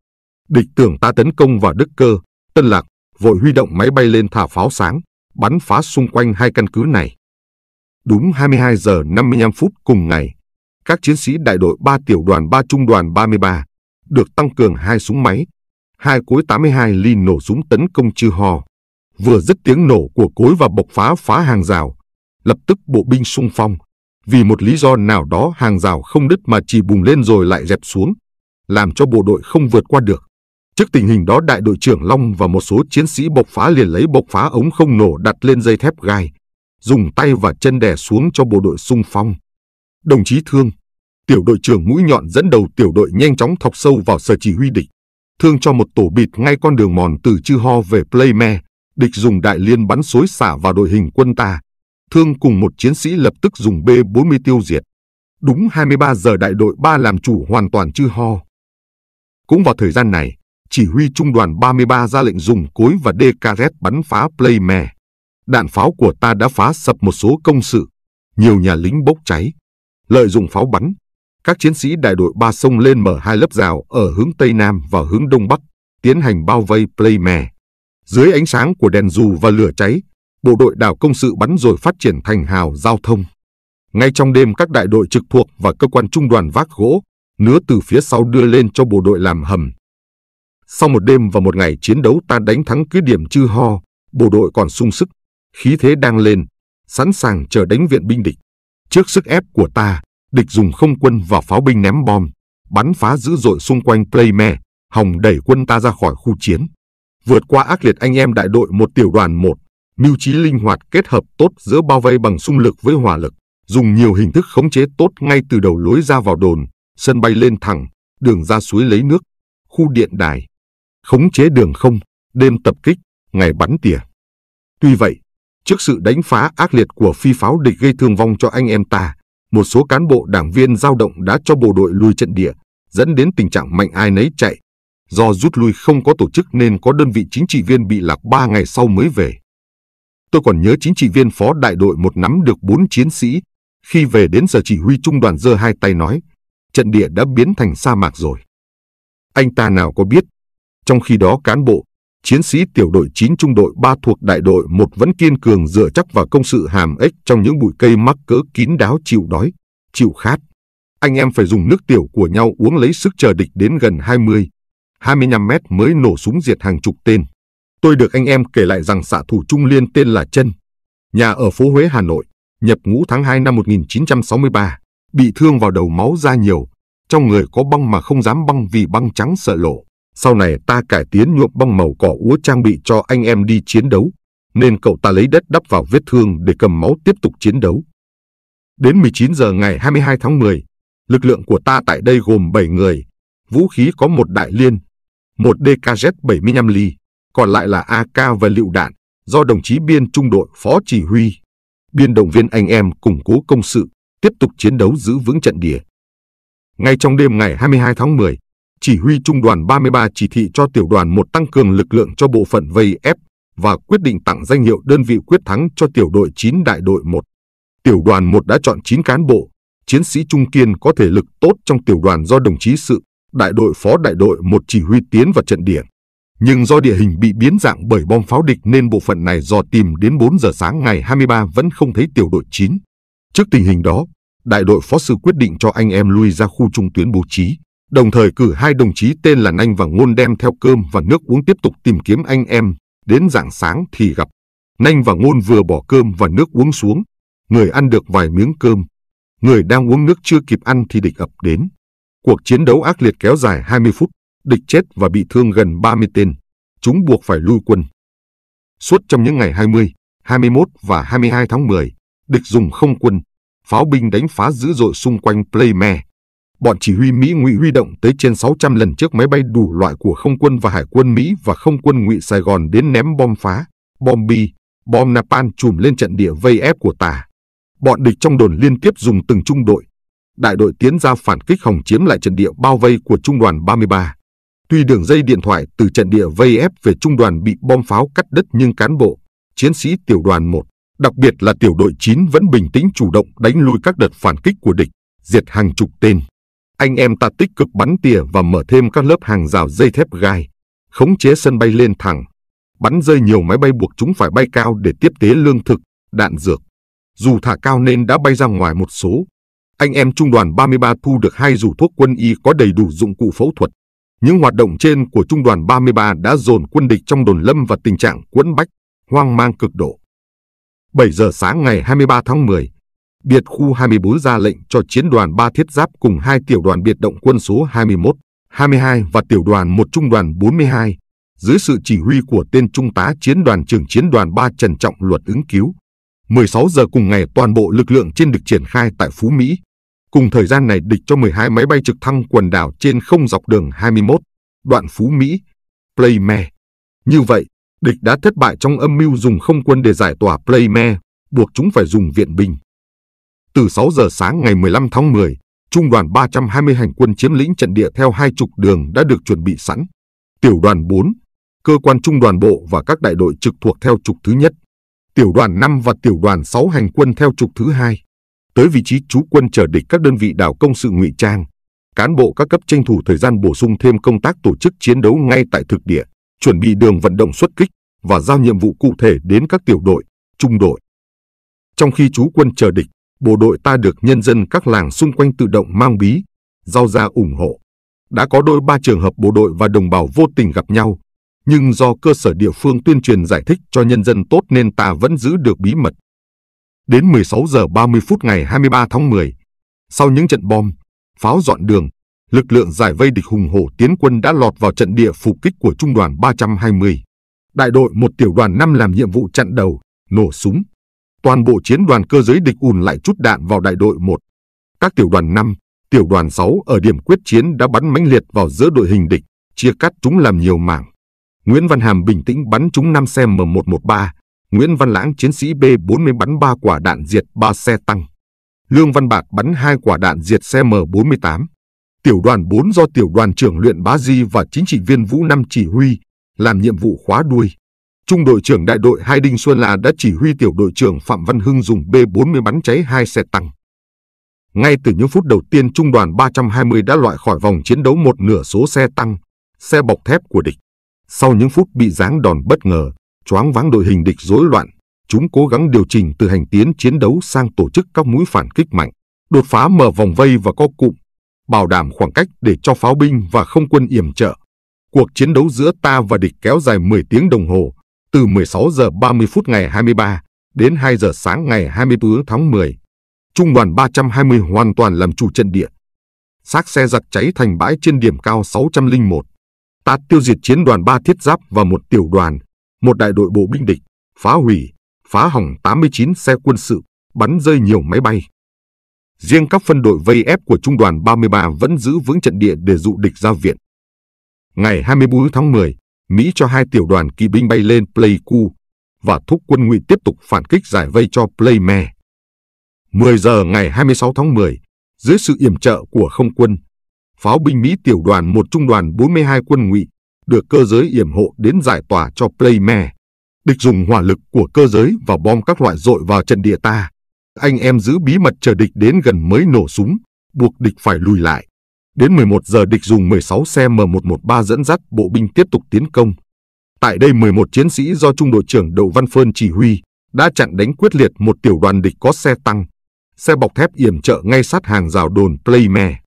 Địch tưởng ta tấn công vào Đức Cơ, Tân Lạc vội huy động máy bay lên thả pháo sáng, bắn phá xung quanh hai căn cứ này. Đúng 22 giờ 55 phút cùng ngày, các chiến sĩ đại đội 3 tiểu đoàn 3 trung đoàn 33, được tăng cường hai súng máy, hai cối 82 ly nổ súng tấn công chư hò. Vừa dứt tiếng nổ của cối và bộc phá phá hàng rào, lập tức bộ binh sung phong. Vì một lý do nào đó hàng rào không đứt mà chỉ bùng lên rồi lại dẹp xuống, làm cho bộ đội không vượt qua được. Trước tình hình đó đại đội trưởng Long và một số chiến sĩ bộc phá liền lấy bộc phá ống không nổ đặt lên dây thép gai, dùng tay và chân đè xuống cho bộ đội sung phong. Đồng chí Thương, tiểu đội trưởng mũi nhọn dẫn đầu tiểu đội nhanh chóng thọc sâu vào sở chỉ huy địch, thương cho một tổ bịt ngay con đường mòn từ Chư Ho về Playme, địch dùng đại liên bắn xối xả vào đội hình quân ta. Thương cùng một chiến sĩ lập tức dùng B-40 tiêu diệt. Đúng 23 giờ đại đội 3 làm chủ hoàn toàn Chư Ho. Cũng vào thời gian này, chỉ huy trung đoàn 33 ra lệnh dùng cối và DKZ bắn phá Playme. Đạn pháo của ta đã phá sập một số công sự, nhiều nhà lính bốc cháy. Lợi dụng pháo bắn, các chiến sĩ đại đội ba sông lên mở hai lớp rào ở hướng Tây Nam và hướng Đông Bắc, tiến hành bao vây Playmare. Dưới ánh sáng của đèn dù và lửa cháy, bộ đội đảo công sự bắn rồi phát triển thành hào giao thông. Ngay trong đêm các đại đội trực thuộc và cơ quan trung đoàn vác gỗ, nứa từ phía sau đưa lên cho bộ đội làm hầm. Sau một đêm và một ngày chiến đấu ta đánh thắng cứ điểm chư ho, bộ đội còn sung sức, khí thế đang lên, sẵn sàng chờ đánh viện binh địch. Trước sức ép của ta, địch dùng không quân và pháo binh ném bom, bắn phá dữ dội xung quanh Playme, hòng đẩy quân ta ra khỏi khu chiến. Vượt qua ác liệt anh em đại đội một tiểu đoàn một, mưu trí linh hoạt kết hợp tốt giữa bao vây bằng xung lực với hỏa lực, dùng nhiều hình thức khống chế tốt ngay từ đầu lối ra vào đồn, sân bay lên thẳng, đường ra suối lấy nước, khu điện đài, khống chế đường không, đêm tập kích, ngày bắn tỉa. Tuy vậy, trước sự đánh phá ác liệt của phi pháo địch gây thương vong cho anh em ta, một số cán bộ đảng viên giao động đã cho bộ đội lui trận địa, dẫn đến tình trạng mạnh ai nấy chạy. Do rút lui không có tổ chức nên có đơn vị chính trị viên bị lạc 3 ngày sau mới về. Tôi còn nhớ chính trị viên phó đại đội một nắm được 4 chiến sĩ. Khi về đến giờ chỉ huy trung đoàn giơ hai tay nói, trận địa đã biến thành sa mạc rồi. Anh ta nào có biết, trong khi đó cán bộ, chiến sĩ tiểu đội 9 trung đội 3 thuộc đại đội 1 vẫn kiên cường dựa chắc vào công sự hàm ếch trong những bụi cây mắc cỡ kín đáo chịu đói, chịu khát. Anh em phải dùng nước tiểu của nhau uống lấy sức chờ địch đến gần 20, 25 mét mới nổ súng diệt hàng chục tên. Tôi được anh em kể lại rằng xạ thủ Trung Liên tên là Trân, nhà ở phố Huế Hà Nội, nhập ngũ tháng 2 năm 1963, bị thương vào đầu máu ra nhiều, trong người có băng mà không dám băng vì băng trắng sợ lộ. Sau này ta cải tiến nhuộm băng màu cỏ úa trang bị cho anh em đi chiến đấu, nên cậu ta lấy đất đắp vào vết thương để cầm máu tiếp tục chiến đấu. Đến 19 giờ ngày 22 tháng 10, lực lượng của ta tại đây gồm 7 người, vũ khí có một đại liên, một DKZ 75 ly, còn lại là AK và lựu đạn do đồng chí biên trung đội phó chỉ huy, biên động viên anh em củng cố công sự, tiếp tục chiến đấu giữ vững trận địa. Ngay trong đêm ngày 22 tháng 10, chỉ huy trung đoàn 33 chỉ thị cho tiểu đoàn 1 tăng cường lực lượng cho bộ phận vây ép và quyết định tặng danh hiệu đơn vị quyết thắng cho tiểu đội 9 đại đội 1. Tiểu đoàn 1 đã chọn 9 cán bộ, chiến sĩ trung kiên có thể lực tốt trong tiểu đoàn do đồng chí sự, đại đội phó đại đội 1 chỉ huy tiến vào trận địa. Nhưng do địa hình bị biến dạng bởi bom pháo địch nên bộ phận này dò tìm đến 4 giờ sáng ngày 23 vẫn không thấy tiểu đội 9. Trước tình hình đó, đại đội phó sư quyết định cho anh em lui ra khu trung tuyến bố trí đồng thời cử hai đồng chí tên là Nanh và Ngôn đem theo cơm và nước uống tiếp tục tìm kiếm anh em. Đến rạng sáng thì gặp, Nanh và Ngôn vừa bỏ cơm và nước uống xuống, người ăn được vài miếng cơm. Người đang uống nước chưa kịp ăn thì địch ập đến. Cuộc chiến đấu ác liệt kéo dài 20 phút, địch chết và bị thương gần 30 tên. Chúng buộc phải lui quân. Suốt trong những ngày 20, 21 và 22 tháng 10, địch dùng không quân, pháo binh đánh phá dữ dội xung quanh Playme, bọn chỉ huy Mỹ ngụy huy động tới trên 600 lần chiếc máy bay đủ loại của không quân và hải quân Mỹ và không quân ngụy Sài Gòn đến ném bom phá, bom bi, bom napalm chùm lên trận địa vây ép của tà. Bọn địch trong đồn liên tiếp dùng từng trung đội. Đại đội tiến ra phản kích hòng chiếm lại trận địa bao vây của trung đoàn 33. Tuy đường dây điện thoại từ trận địa vây ép về trung đoàn bị bom pháo cắt đứt nhưng cán bộ, chiến sĩ tiểu đoàn 1, đặc biệt là tiểu đội 9 vẫn bình tĩnh chủ động đánh lui các đợt phản kích của địch, diệt hàng chục tên anh em ta tích cực bắn tỉa và mở thêm các lớp hàng rào dây thép gai, khống chế sân bay lên thẳng, bắn rơi nhiều máy bay buộc chúng phải bay cao để tiếp tế lương thực, đạn dược. Dù thả cao nên đã bay ra ngoài một số. Anh em trung đoàn 33 thu được hai dù thuốc quân y có đầy đủ dụng cụ phẫu thuật. Những hoạt động trên của trung đoàn 33 đã dồn quân địch trong đồn lâm và tình trạng quẫn bách, hoang mang cực độ. 7 giờ sáng ngày 23 tháng 10, biệt khu 24 ra lệnh cho chiến đoàn 3 thiết giáp cùng hai tiểu đoàn biệt động quân số 21, 22 và tiểu đoàn 1 trung đoàn 42, dưới sự chỉ huy của tên trung tá chiến đoàn trưởng chiến đoàn 3 Trần Trọng Luật ứng cứu. 16 giờ cùng ngày toàn bộ lực lượng trên được triển khai tại Phú Mỹ. Cùng thời gian này địch cho 12 máy bay trực thăng quần đảo trên không dọc đường 21, đoạn Phú Mỹ, Playme. Như vậy, địch đã thất bại trong âm mưu dùng không quân để giải tỏa Playme, buộc chúng phải dùng viện binh. Từ 6 giờ sáng ngày 15 tháng 10, trung đoàn 320 hành quân chiếm lĩnh trận địa theo hai trục đường đã được chuẩn bị sẵn. Tiểu đoàn 4, cơ quan trung đoàn bộ và các đại đội trực thuộc theo trục thứ nhất. Tiểu đoàn 5 và tiểu đoàn 6 hành quân theo trục thứ hai. Tới vị trí trú quân chờ địch các đơn vị đảo công sự ngụy trang. Cán bộ các cấp tranh thủ thời gian bổ sung thêm công tác tổ chức chiến đấu ngay tại thực địa, chuẩn bị đường vận động xuất kích và giao nhiệm vụ cụ thể đến các tiểu đội, trung đội. Trong khi trú quân chờ địch, bộ đội ta được nhân dân các làng xung quanh tự động mang bí, giao ra ủng hộ. Đã có đôi ba trường hợp bộ đội và đồng bào vô tình gặp nhau, nhưng do cơ sở địa phương tuyên truyền giải thích cho nhân dân tốt nên ta vẫn giữ được bí mật. Đến 16 giờ 30 phút ngày 23 tháng 10, sau những trận bom, pháo dọn đường, lực lượng giải vây địch hùng hổ tiến quân đã lọt vào trận địa phục kích của trung đoàn 320. Đại đội một tiểu đoàn 5 làm nhiệm vụ chặn đầu, nổ súng, toàn bộ chiến đoàn cơ giới địch ùn lại chút đạn vào đại đội 1. Các tiểu đoàn 5, tiểu đoàn 6 ở điểm quyết chiến đã bắn mãnh liệt vào giữa đội hình địch, chia cắt chúng làm nhiều mảng. Nguyễn Văn Hàm bình tĩnh bắn chúng 5 xe M113, Nguyễn Văn Lãng chiến sĩ B40 bắn 3 quả đạn diệt 3 xe tăng. Lương Văn Bạc bắn 2 quả đạn diệt xe M48. Tiểu đoàn 4 do tiểu đoàn trưởng luyện Bá Di và chính trị viên Vũ Năm chỉ huy, làm nhiệm vụ khóa đuôi. Trung đội trưởng đại đội Hai Đinh Xuân là đã chỉ huy tiểu đội trưởng Phạm Văn Hưng dùng B-40 bắn cháy hai xe tăng. Ngay từ những phút đầu tiên trung đoàn 320 đã loại khỏi vòng chiến đấu một nửa số xe tăng, xe bọc thép của địch. Sau những phút bị giáng đòn bất ngờ, choáng váng đội hình địch rối loạn, chúng cố gắng điều chỉnh từ hành tiến chiến đấu sang tổ chức các mũi phản kích mạnh, đột phá mở vòng vây và co cụm, bảo đảm khoảng cách để cho pháo binh và không quân yểm trợ. Cuộc chiến đấu giữa ta và địch kéo dài 10 tiếng đồng hồ, từ 16 giờ 30 phút ngày 23 đến 2 giờ sáng ngày 24 tháng 10. Trung đoàn 320 hoàn toàn làm chủ trận địa. Xác xe giặc cháy thành bãi trên điểm cao 601. Ta tiêu diệt chiến đoàn 3 thiết giáp và một tiểu đoàn, một đại đội bộ binh địch, phá hủy, phá hỏng 89 xe quân sự, bắn rơi nhiều máy bay. Riêng các phân đội vây ép của Trung đoàn 33 vẫn giữ vững trận địa để dụ địch ra viện. Ngày 24 tháng 10, Mỹ cho hai tiểu đoàn kỵ binh bay lên Pleiku và thúc quân ngụy tiếp tục phản kích giải vây cho Pleime. 10 giờ ngày 26 tháng 10, dưới sự yểm trợ của không quân, pháo binh Mỹ tiểu đoàn một trung đoàn 42 quân ngụy được cơ giới yểm hộ đến giải tỏa cho Pleime. Địch dùng hỏa lực của cơ giới và bom các loại dội vào trận địa ta. Anh em giữ bí mật chờ địch đến gần mới nổ súng, buộc địch phải lùi lại. Đến 11 giờ địch dùng 16 xe M113 dẫn dắt bộ binh tiếp tục tiến công. Tại đây 11 chiến sĩ do Trung đội trưởng Đậu Văn Phơn chỉ huy đã chặn đánh quyết liệt một tiểu đoàn địch có xe tăng, xe bọc thép yểm trợ ngay sát hàng rào đồn Playme.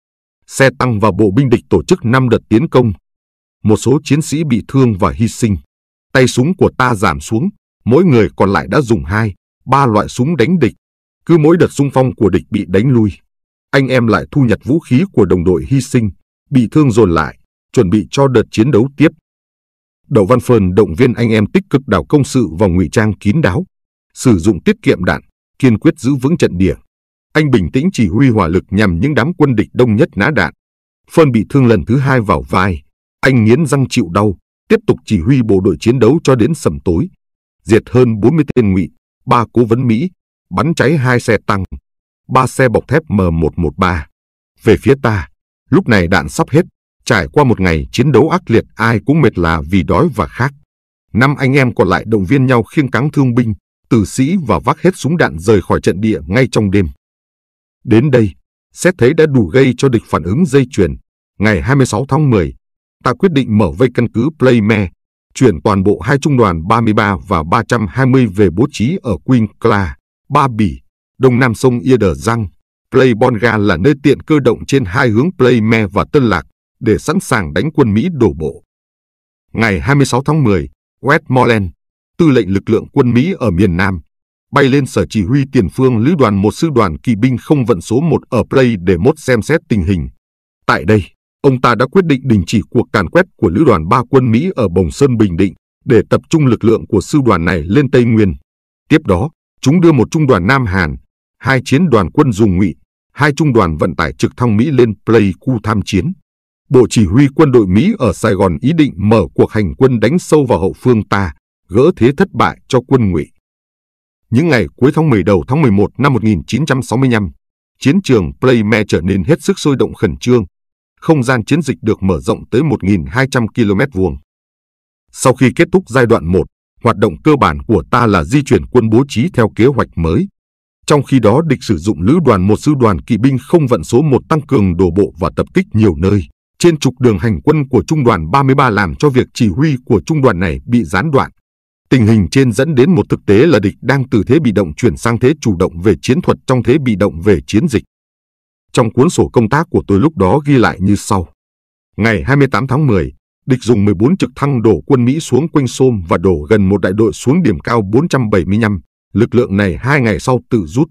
Xe tăng và bộ binh địch tổ chức 5 đợt tiến công. Một số chiến sĩ bị thương và hy sinh. Tay súng của ta giảm xuống, mỗi người còn lại đã dùng hai, ba loại súng đánh địch. Cứ mỗi đợt xung phong của địch bị đánh lui, anh em lại thu nhặt vũ khí của đồng đội hy sinh, bị thương dồn lại, chuẩn bị cho đợt chiến đấu tiếp. Đậu Văn Phơn động viên anh em tích cực đảo công sự vào ngụy trang kín đáo, sử dụng tiết kiệm đạn, kiên quyết giữ vững trận địa. Anh bình tĩnh chỉ huy hỏa lực nhằm những đám quân địch đông nhất nã đạn. Phơn bị thương lần thứ hai vào vai, anh nghiến răng chịu đau, tiếp tục chỉ huy bộ đội chiến đấu cho đến sầm tối, diệt hơn 40 tên ngụy, ba cố vấn Mỹ, bắn cháy hai xe tăng, ba xe bọc thép M113. Về phía ta, lúc này đạn sắp hết, trải qua một ngày chiến đấu ác liệt ai cũng mệt là vì đói và khát. Năm anh em còn lại động viên nhau khiêng cáng thương binh, tử sĩ và vác hết súng đạn rời khỏi trận địa ngay trong đêm. Đến đây, xét thấy đã đủ gây cho địch phản ứng dây chuyền. Ngày 26 tháng 10, ta quyết định mở vây căn cứ Playme, chuyển toàn bộ hai trung đoàn 33 và 320 về bố trí ở Quincla, Ba Bỉ, Đông Nam sông Ia Đờ Răng. Play Bonga là nơi tiện cơ động trên hai hướng Play Me và Tân Lạc để sẵn sàng đánh quân Mỹ đổ bộ. Ngày 26 tháng 10, Westmoreland, tư lệnh lực lượng quân Mỹ ở miền Nam, bay lên sở chỉ huy tiền phương lữ đoàn một sư đoàn kỵ binh không vận số 1 ở Play để mốt xem xét tình hình. Tại đây, ông ta đã quyết định đình chỉ cuộc càn quét của lữ đoàn 3 quân Mỹ ở Bồng Sơn Bình Định để tập trung lực lượng của sư đoàn này lên Tây Nguyên. Tiếp đó, chúng đưa một trung đoàn Nam Hàn, hai chiến đoàn quân dùng ngụy, hai trung đoàn vận tải trực thăng Mỹ lên Pleiku tham chiến. Bộ chỉ huy quân đội Mỹ ở Sài Gòn ý định mở cuộc hành quân đánh sâu vào hậu phương ta, gỡ thế thất bại cho quân ngụy. Những ngày cuối tháng 10 đầu tháng 11 năm 1965, chiến trường Playmere trở nên hết sức sôi động khẩn trương. Không gian chiến dịch được mở rộng tới 1.200 km vuông. Sau khi kết thúc giai đoạn 1, hoạt động cơ bản của ta là di chuyển quân bố trí theo kế hoạch mới. Trong khi đó địch sử dụng lữ đoàn một sư đoàn kỵ binh không vận số 1 tăng cường đổ bộ và tập kích nhiều nơi. Trên trục đường hành quân của trung đoàn 33 làm cho việc chỉ huy của trung đoàn này bị gián đoạn. Tình hình trên dẫn đến một thực tế là địch đang từ thế bị động chuyển sang thế chủ động về chiến thuật trong thế bị động về chiến dịch. Trong cuốn sổ công tác của tôi lúc đó ghi lại như sau. Ngày 28 tháng 10, địch dùng 14 trực thăng đổ quân Mỹ xuống quanh Sôm và đổ gần một đại đội xuống điểm cao 475 lực lượng này hai ngày sau tự rút.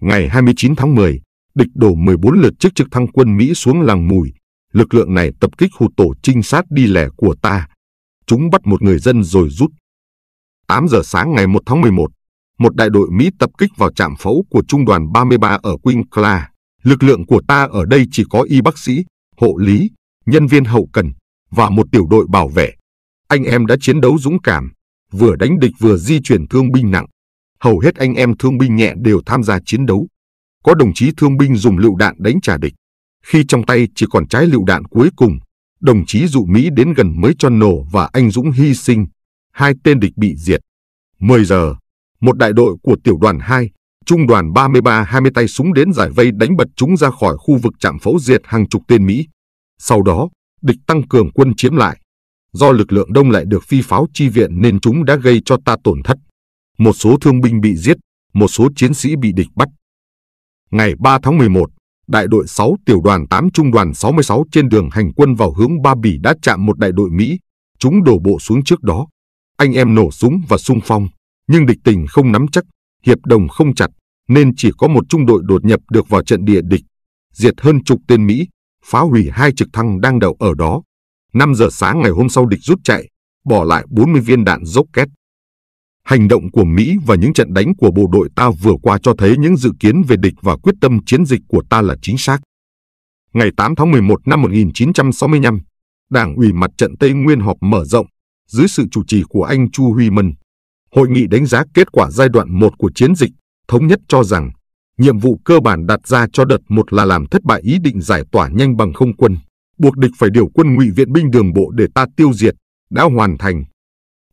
Ngày 29 tháng 10, địch đổ 14 lượt chiếc trực thăng quân Mỹ xuống làng Mùi. Lực lượng này tập kích khu tổ trinh sát đi lẻ của ta. Chúng bắt một người dân rồi rút. 8 giờ sáng ngày 1 tháng 11, một đại đội Mỹ tập kích vào trạm phẫu của trung đoàn 33 ở Queen Quincla. Lực lượng của ta ở đây chỉ có y bác sĩ, hộ lý, nhân viên hậu cần và một tiểu đội bảo vệ. Anh em đã chiến đấu dũng cảm, vừa đánh địch vừa di chuyển thương binh nặng hầu hết anh em thương binh nhẹ đều tham gia chiến đấu. Có đồng chí thương binh dùng lựu đạn đánh trả địch. Khi trong tay chỉ còn trái lựu đạn cuối cùng, đồng chí dụ Mỹ đến gần mới cho nổ và anh Dũng hy sinh. Hai tên địch bị diệt. 10 giờ, một đại đội của tiểu đoàn 2, trung đoàn 33-20 tay súng đến giải vây đánh bật chúng ra khỏi khu vực trạm phẫu diệt hàng chục tên Mỹ. Sau đó, địch tăng cường quân chiếm lại. Do lực lượng đông lại được phi pháo chi viện nên chúng đã gây cho ta tổn thất một số thương binh bị giết, một số chiến sĩ bị địch bắt. Ngày 3 tháng 11, đại đội 6 tiểu đoàn 8 trung đoàn 66 trên đường hành quân vào hướng Ba Bỉ đã chạm một đại đội Mỹ, chúng đổ bộ xuống trước đó. Anh em nổ súng và sung phong, nhưng địch tình không nắm chắc, hiệp đồng không chặt, nên chỉ có một trung đội đột nhập được vào trận địa địch, diệt hơn chục tên Mỹ, phá hủy hai trực thăng đang đậu ở đó. 5 giờ sáng ngày hôm sau địch rút chạy, bỏ lại 40 viên đạn dốc két. Hành động của Mỹ và những trận đánh của bộ đội ta vừa qua cho thấy những dự kiến về địch và quyết tâm chiến dịch của ta là chính xác. Ngày 8 tháng 11 năm 1965, Đảng ủy Mặt trận Tây Nguyên họp mở rộng dưới sự chủ trì của anh Chu Huy Mân. Hội nghị đánh giá kết quả giai đoạn 1 của chiến dịch, thống nhất cho rằng nhiệm vụ cơ bản đặt ra cho đợt 1 là làm thất bại ý định giải tỏa nhanh bằng không quân, buộc địch phải điều quân ngụy viện binh đường bộ để ta tiêu diệt, đã hoàn thành.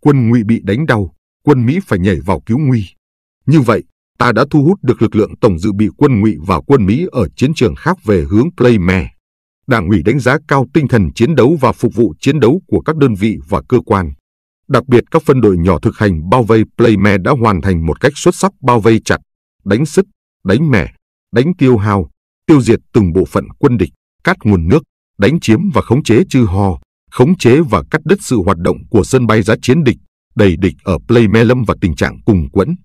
Quân ngụy bị đánh đau, quân Mỹ phải nhảy vào cứu nguy. Như vậy, ta đã thu hút được lực lượng tổng dự bị quân ngụy và quân Mỹ ở chiến trường khác về hướng Me. Đảng ủy đánh giá cao tinh thần chiến đấu và phục vụ chiến đấu của các đơn vị và cơ quan. Đặc biệt các phân đội nhỏ thực hành bao vây Me đã hoàn thành một cách xuất sắc bao vây chặt, đánh sứt, đánh mẻ, đánh tiêu hao, tiêu diệt từng bộ phận quân địch, cắt nguồn nước, đánh chiếm và khống chế chư ho, khống chế và cắt đứt sự hoạt động của sân bay giá chiến địch đầy địch ở Plei Lâm và tình trạng cùng quẫn.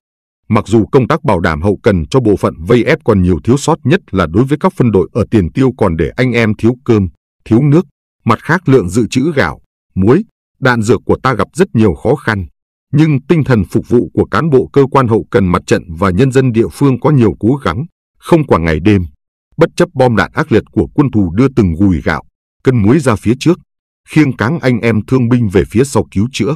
Mặc dù công tác bảo đảm hậu cần cho bộ phận vây ép còn nhiều thiếu sót nhất là đối với các phân đội ở tiền tiêu còn để anh em thiếu cơm, thiếu nước, mặt khác lượng dự trữ gạo, muối, đạn dược của ta gặp rất nhiều khó khăn. Nhưng tinh thần phục vụ của cán bộ cơ quan hậu cần mặt trận và nhân dân địa phương có nhiều cố gắng, không quản ngày đêm. Bất chấp bom đạn ác liệt của quân thù đưa từng gùi gạo, cân muối ra phía trước, khiêng cáng anh em thương binh về phía sau cứu chữa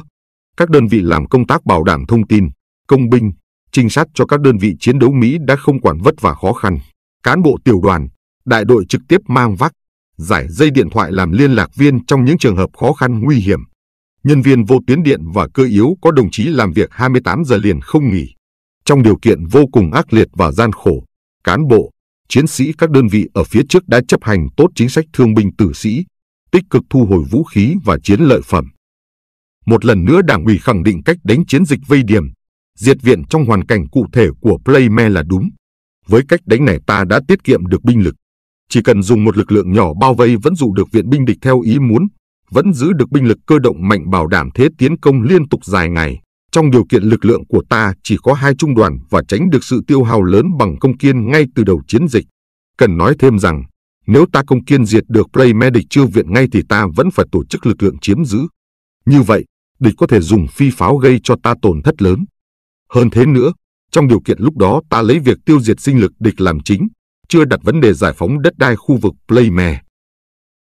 các đơn vị làm công tác bảo đảm thông tin, công binh, trinh sát cho các đơn vị chiến đấu Mỹ đã không quản vất vả khó khăn. Cán bộ tiểu đoàn, đại đội trực tiếp mang vác, giải dây điện thoại làm liên lạc viên trong những trường hợp khó khăn nguy hiểm. Nhân viên vô tuyến điện và cơ yếu có đồng chí làm việc 28 giờ liền không nghỉ. Trong điều kiện vô cùng ác liệt và gian khổ, cán bộ, chiến sĩ các đơn vị ở phía trước đã chấp hành tốt chính sách thương binh tử sĩ, tích cực thu hồi vũ khí và chiến lợi phẩm một lần nữa đảng ủy khẳng định cách đánh chiến dịch vây điểm, diệt viện trong hoàn cảnh cụ thể của Playme là đúng. Với cách đánh này ta đã tiết kiệm được binh lực. Chỉ cần dùng một lực lượng nhỏ bao vây vẫn dụ được viện binh địch theo ý muốn, vẫn giữ được binh lực cơ động mạnh bảo đảm thế tiến công liên tục dài ngày. Trong điều kiện lực lượng của ta chỉ có hai trung đoàn và tránh được sự tiêu hao lớn bằng công kiên ngay từ đầu chiến dịch. Cần nói thêm rằng, nếu ta công kiên diệt được Playmedic chưa viện ngay thì ta vẫn phải tổ chức lực lượng chiếm giữ. Như vậy, địch có thể dùng phi pháo gây cho ta tổn thất lớn. Hơn thế nữa, trong điều kiện lúc đó ta lấy việc tiêu diệt sinh lực địch làm chính, chưa đặt vấn đề giải phóng đất đai khu vực Playmare.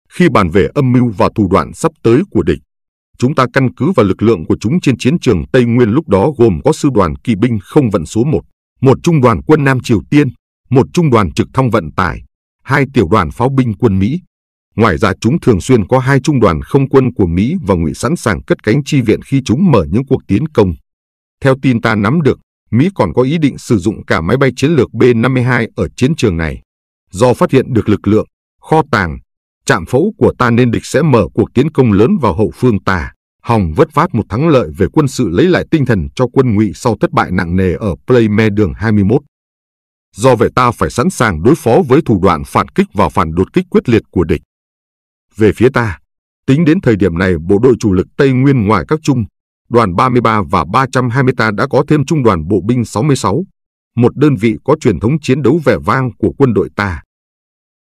Khi bàn về âm mưu và thủ đoạn sắp tới của địch, chúng ta căn cứ vào lực lượng của chúng trên chiến trường Tây Nguyên lúc đó gồm có sư đoàn kỵ binh không vận số 1, một trung đoàn quân Nam Triều Tiên, một trung đoàn trực thăng vận tải, hai tiểu đoàn pháo binh quân Mỹ, Ngoài ra chúng thường xuyên có hai trung đoàn không quân của Mỹ và Ngụy sẵn sàng cất cánh chi viện khi chúng mở những cuộc tiến công. Theo tin ta nắm được, Mỹ còn có ý định sử dụng cả máy bay chiến lược B-52 ở chiến trường này. Do phát hiện được lực lượng, kho tàng, chạm phẫu của ta nên địch sẽ mở cuộc tiến công lớn vào hậu phương ta. Hòng vất vát một thắng lợi về quân sự lấy lại tinh thần cho quân ngụy sau thất bại nặng nề ở Playme đường 21. Do vậy ta phải sẵn sàng đối phó với thủ đoạn phản kích và phản đột kích quyết liệt của địch về phía ta. Tính đến thời điểm này, bộ đội chủ lực Tây Nguyên ngoài các trung, đoàn 33 và 320 ta đã có thêm trung đoàn bộ binh 66, một đơn vị có truyền thống chiến đấu vẻ vang của quân đội ta.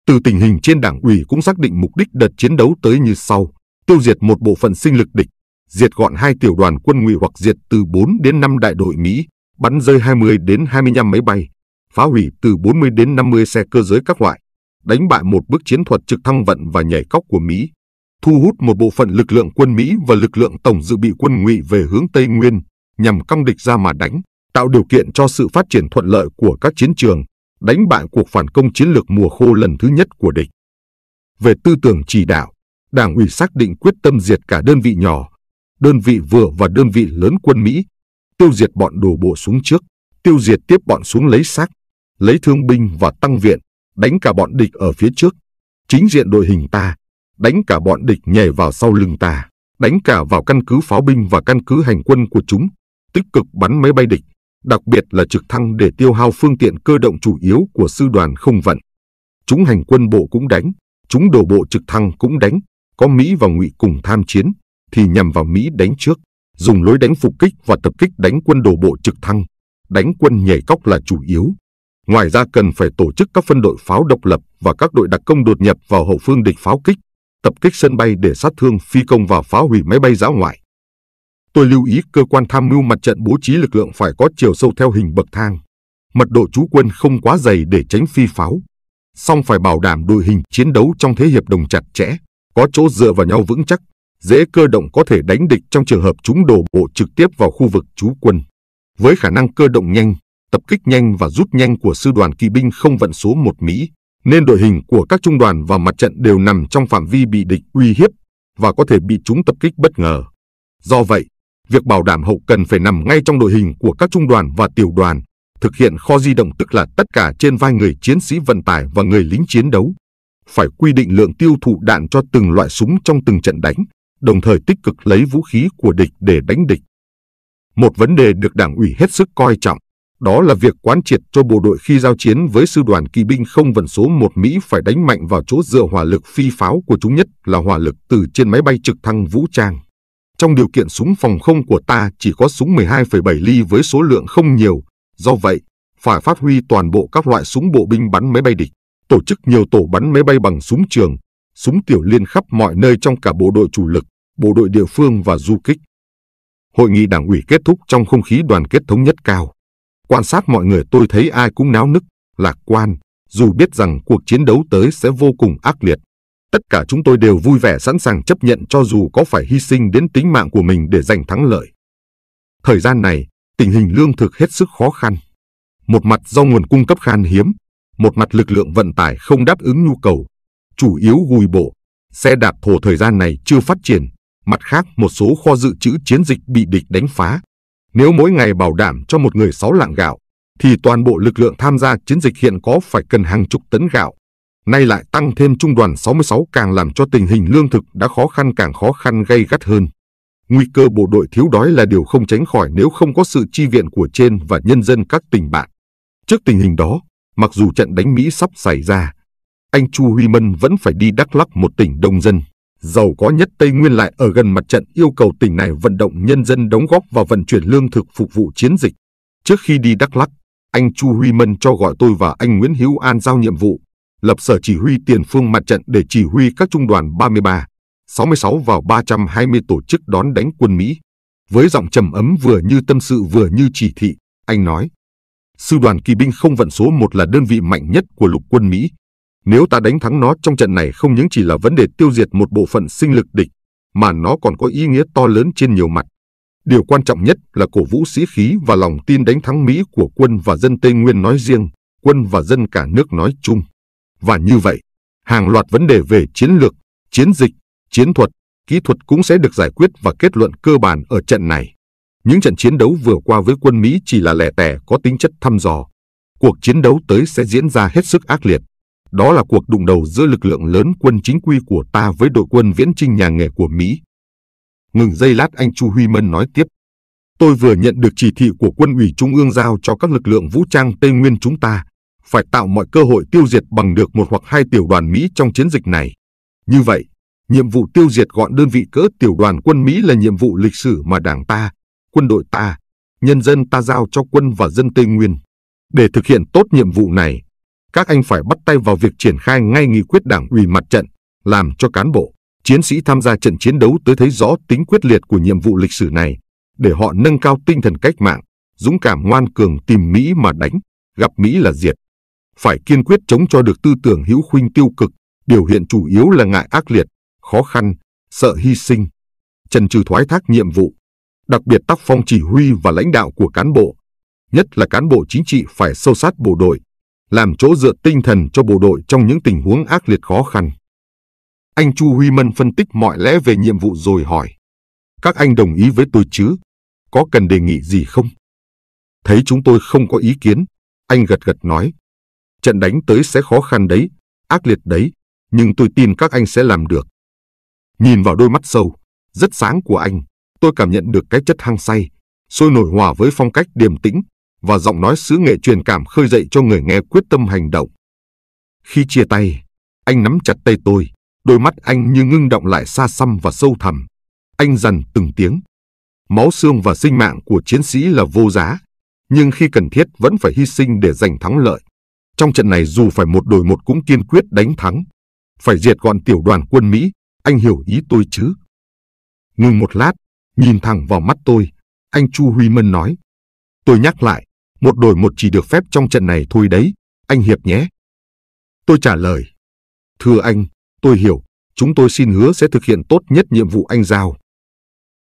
Từ tình hình trên đảng ủy cũng xác định mục đích đợt chiến đấu tới như sau, tiêu diệt một bộ phận sinh lực địch, diệt gọn hai tiểu đoàn quân ngụy hoặc diệt từ 4 đến 5 đại đội Mỹ, bắn rơi 20 đến 25 máy bay, phá hủy từ 40 đến 50 xe cơ giới các loại, đánh bại một bước chiến thuật trực thăng vận và nhảy cóc của Mỹ, thu hút một bộ phận lực lượng quân Mỹ và lực lượng tổng dự bị quân ngụy về hướng Tây Nguyên nhằm cong địch ra mà đánh, tạo điều kiện cho sự phát triển thuận lợi của các chiến trường, đánh bại cuộc phản công chiến lược mùa khô lần thứ nhất của địch. Về tư tưởng chỉ đạo, Đảng ủy xác định quyết tâm diệt cả đơn vị nhỏ, đơn vị vừa và đơn vị lớn quân Mỹ, tiêu diệt bọn đổ bộ xuống trước, tiêu diệt tiếp bọn xuống lấy xác, lấy thương binh và tăng viện, đánh cả bọn địch ở phía trước, chính diện đội hình ta, đánh cả bọn địch nhảy vào sau lưng ta, đánh cả vào căn cứ pháo binh và căn cứ hành quân của chúng, tích cực bắn máy bay địch, đặc biệt là trực thăng để tiêu hao phương tiện cơ động chủ yếu của sư đoàn không vận. Chúng hành quân bộ cũng đánh, chúng đổ bộ trực thăng cũng đánh, có Mỹ và Ngụy cùng tham chiến, thì nhằm vào Mỹ đánh trước, dùng lối đánh phục kích và tập kích đánh quân đổ bộ trực thăng, đánh quân nhảy cóc là chủ yếu. Ngoài ra cần phải tổ chức các phân đội pháo độc lập và các đội đặc công đột nhập vào hậu phương địch pháo kích, tập kích sân bay để sát thương phi công và phá hủy máy bay giã ngoại. Tôi lưu ý cơ quan tham mưu mặt trận bố trí lực lượng phải có chiều sâu theo hình bậc thang, mật độ trú quân không quá dày để tránh phi pháo, song phải bảo đảm đội hình chiến đấu trong thế hiệp đồng chặt chẽ, có chỗ dựa vào nhau vững chắc, dễ cơ động có thể đánh địch trong trường hợp chúng đổ bộ trực tiếp vào khu vực trú quân. Với khả năng cơ động nhanh, tập kích nhanh và rút nhanh của sư đoàn kỵ binh không vận số 1 Mỹ, nên đội hình của các trung đoàn và mặt trận đều nằm trong phạm vi bị địch uy hiếp và có thể bị chúng tập kích bất ngờ. Do vậy, việc bảo đảm hậu cần phải nằm ngay trong đội hình của các trung đoàn và tiểu đoàn, thực hiện kho di động tức là tất cả trên vai người chiến sĩ vận tải và người lính chiến đấu. Phải quy định lượng tiêu thụ đạn cho từng loại súng trong từng trận đánh, đồng thời tích cực lấy vũ khí của địch để đánh địch. Một vấn đề được đảng ủy hết sức coi trọng đó là việc quán triệt cho bộ đội khi giao chiến với sư đoàn kỵ binh không vận số 1 Mỹ phải đánh mạnh vào chỗ dựa hỏa lực phi pháo của chúng nhất là hỏa lực từ trên máy bay trực thăng vũ trang. Trong điều kiện súng phòng không của ta chỉ có súng 12,7 ly với số lượng không nhiều, do vậy, phải phát huy toàn bộ các loại súng bộ binh bắn máy bay địch, tổ chức nhiều tổ bắn máy bay bằng súng trường, súng tiểu liên khắp mọi nơi trong cả bộ đội chủ lực, bộ đội địa phương và du kích. Hội nghị đảng ủy kết thúc trong không khí đoàn kết thống nhất cao. Quan sát mọi người tôi thấy ai cũng náo nức, lạc quan, dù biết rằng cuộc chiến đấu tới sẽ vô cùng ác liệt. Tất cả chúng tôi đều vui vẻ sẵn sàng chấp nhận cho dù có phải hy sinh đến tính mạng của mình để giành thắng lợi. Thời gian này, tình hình lương thực hết sức khó khăn. Một mặt do nguồn cung cấp khan hiếm, một mặt lực lượng vận tải không đáp ứng nhu cầu, chủ yếu gùi bộ. Xe đạp thổ thời gian này chưa phát triển, mặt khác một số kho dự trữ chiến dịch bị địch đánh phá, nếu mỗi ngày bảo đảm cho một người 6 lạng gạo, thì toàn bộ lực lượng tham gia chiến dịch hiện có phải cần hàng chục tấn gạo. Nay lại tăng thêm trung đoàn 66 càng làm cho tình hình lương thực đã khó khăn càng khó khăn gây gắt hơn. Nguy cơ bộ đội thiếu đói là điều không tránh khỏi nếu không có sự chi viện của trên và nhân dân các tỉnh bạn. Trước tình hình đó, mặc dù trận đánh Mỹ sắp xảy ra, anh Chu Huy Mân vẫn phải đi Đắk Lắk một tỉnh đông dân giàu có nhất Tây Nguyên lại ở gần mặt trận yêu cầu tỉnh này vận động nhân dân đóng góp vào vận chuyển lương thực phục vụ chiến dịch. Trước khi đi Đắk Lắk, anh Chu Huy Mân cho gọi tôi và anh Nguyễn Hữu An giao nhiệm vụ, lập sở chỉ huy tiền phương mặt trận để chỉ huy các trung đoàn 33, 66 và 320 tổ chức đón đánh quân Mỹ. Với giọng trầm ấm vừa như tâm sự vừa như chỉ thị, anh nói, Sư đoàn kỵ binh không vận số một là đơn vị mạnh nhất của lục quân Mỹ, nếu ta đánh thắng nó trong trận này không những chỉ là vấn đề tiêu diệt một bộ phận sinh lực địch, mà nó còn có ý nghĩa to lớn trên nhiều mặt. Điều quan trọng nhất là cổ vũ sĩ khí và lòng tin đánh thắng Mỹ của quân và dân Tây Nguyên nói riêng, quân và dân cả nước nói chung. Và như vậy, hàng loạt vấn đề về chiến lược, chiến dịch, chiến thuật, kỹ thuật cũng sẽ được giải quyết và kết luận cơ bản ở trận này. Những trận chiến đấu vừa qua với quân Mỹ chỉ là lẻ tẻ có tính chất thăm dò. Cuộc chiến đấu tới sẽ diễn ra hết sức ác liệt. Đó là cuộc đụng đầu giữa lực lượng lớn quân chính quy của ta với đội quân viễn trinh nhà nghề của Mỹ. Ngừng giây lát anh Chu Huy Mân nói tiếp. Tôi vừa nhận được chỉ thị của quân ủy Trung ương giao cho các lực lượng vũ trang Tây Nguyên chúng ta phải tạo mọi cơ hội tiêu diệt bằng được một hoặc hai tiểu đoàn Mỹ trong chiến dịch này. Như vậy, nhiệm vụ tiêu diệt gọn đơn vị cỡ tiểu đoàn quân Mỹ là nhiệm vụ lịch sử mà đảng ta, quân đội ta, nhân dân ta giao cho quân và dân Tây Nguyên. Để thực hiện tốt nhiệm vụ này, các anh phải bắt tay vào việc triển khai ngay nghị quyết đảng ủy mặt trận, làm cho cán bộ, chiến sĩ tham gia trận chiến đấu tới thấy rõ tính quyết liệt của nhiệm vụ lịch sử này, để họ nâng cao tinh thần cách mạng, dũng cảm ngoan cường tìm Mỹ mà đánh, gặp Mỹ là diệt. Phải kiên quyết chống cho được tư tưởng hữu khuynh tiêu cực, biểu hiện chủ yếu là ngại ác liệt, khó khăn, sợ hy sinh, trần trừ thoái thác nhiệm vụ, đặc biệt tác phong chỉ huy và lãnh đạo của cán bộ, nhất là cán bộ chính trị phải sâu sát bộ đội, làm chỗ dựa tinh thần cho bộ đội trong những tình huống ác liệt khó khăn. Anh Chu Huy Mân phân tích mọi lẽ về nhiệm vụ rồi hỏi. Các anh đồng ý với tôi chứ? Có cần đề nghị gì không? Thấy chúng tôi không có ý kiến, anh gật gật nói. Trận đánh tới sẽ khó khăn đấy, ác liệt đấy, nhưng tôi tin các anh sẽ làm được. Nhìn vào đôi mắt sâu, rất sáng của anh, tôi cảm nhận được cái chất hăng say, sôi nổi hòa với phong cách điềm tĩnh, và giọng nói xứ nghệ truyền cảm khơi dậy cho người nghe quyết tâm hành động. Khi chia tay, anh nắm chặt tay tôi, đôi mắt anh như ngưng động lại xa xăm và sâu thẳm. Anh dần từng tiếng. Máu xương và sinh mạng của chiến sĩ là vô giá, nhưng khi cần thiết vẫn phải hy sinh để giành thắng lợi. Trong trận này dù phải một đổi một cũng kiên quyết đánh thắng. Phải diệt gọn tiểu đoàn quân Mỹ, anh hiểu ý tôi chứ? Ngừng một lát, nhìn thẳng vào mắt tôi, anh Chu Huy Mân nói. Tôi nhắc lại, một đổi một chỉ được phép trong trận này thôi đấy, anh Hiệp nhé. Tôi trả lời. Thưa anh, tôi hiểu, chúng tôi xin hứa sẽ thực hiện tốt nhất nhiệm vụ anh giao.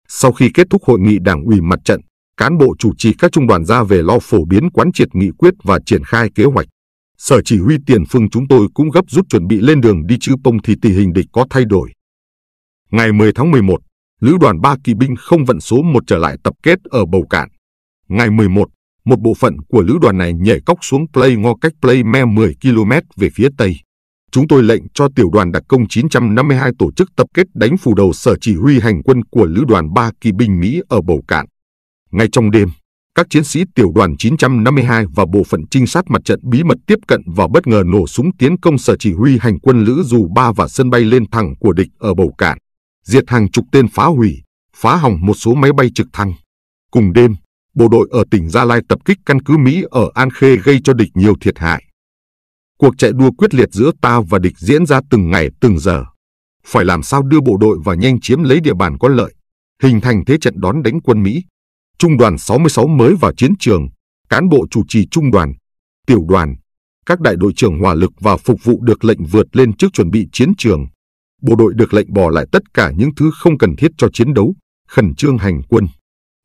Sau khi kết thúc hội nghị đảng ủy mặt trận, cán bộ chủ trì các trung đoàn ra về lo phổ biến quán triệt nghị quyết và triển khai kế hoạch. Sở chỉ huy tiền phương chúng tôi cũng gấp rút chuẩn bị lên đường đi chứ Pông thì tình hình địch có thay đổi. Ngày 10 tháng 11, Lữ đoàn 3 kỵ binh không vận số 1 trở lại tập kết ở Bầu Cạn. Ngày 11, một bộ phận của lữ đoàn này nhảy cóc xuống Play Ngo cách Play Me 10 km về phía tây. Chúng tôi lệnh cho tiểu đoàn đặc công 952 tổ chức tập kết đánh phủ đầu sở chỉ huy hành quân của lữ đoàn 3 kỳ binh Mỹ ở Bầu Cạn. Ngay trong đêm, các chiến sĩ tiểu đoàn 952 và bộ phận trinh sát mặt trận bí mật tiếp cận và bất ngờ nổ súng tiến công sở chỉ huy hành quân lữ dù 3 và sân bay lên thẳng của địch ở Bầu Cạn, diệt hàng chục tên phá hủy, phá hỏng một số máy bay trực thăng. Cùng đêm, bộ đội ở tỉnh Gia Lai tập kích căn cứ Mỹ ở An Khê gây cho địch nhiều thiệt hại. Cuộc chạy đua quyết liệt giữa ta và địch diễn ra từng ngày từng giờ. Phải làm sao đưa bộ đội và nhanh chiếm lấy địa bàn có lợi, hình thành thế trận đón đánh quân Mỹ. Trung đoàn 66 mới vào chiến trường, cán bộ chủ trì trung đoàn, tiểu đoàn, các đại đội trưởng hỏa lực và phục vụ được lệnh vượt lên trước chuẩn bị chiến trường. Bộ đội được lệnh bỏ lại tất cả những thứ không cần thiết cho chiến đấu, khẩn trương hành quân.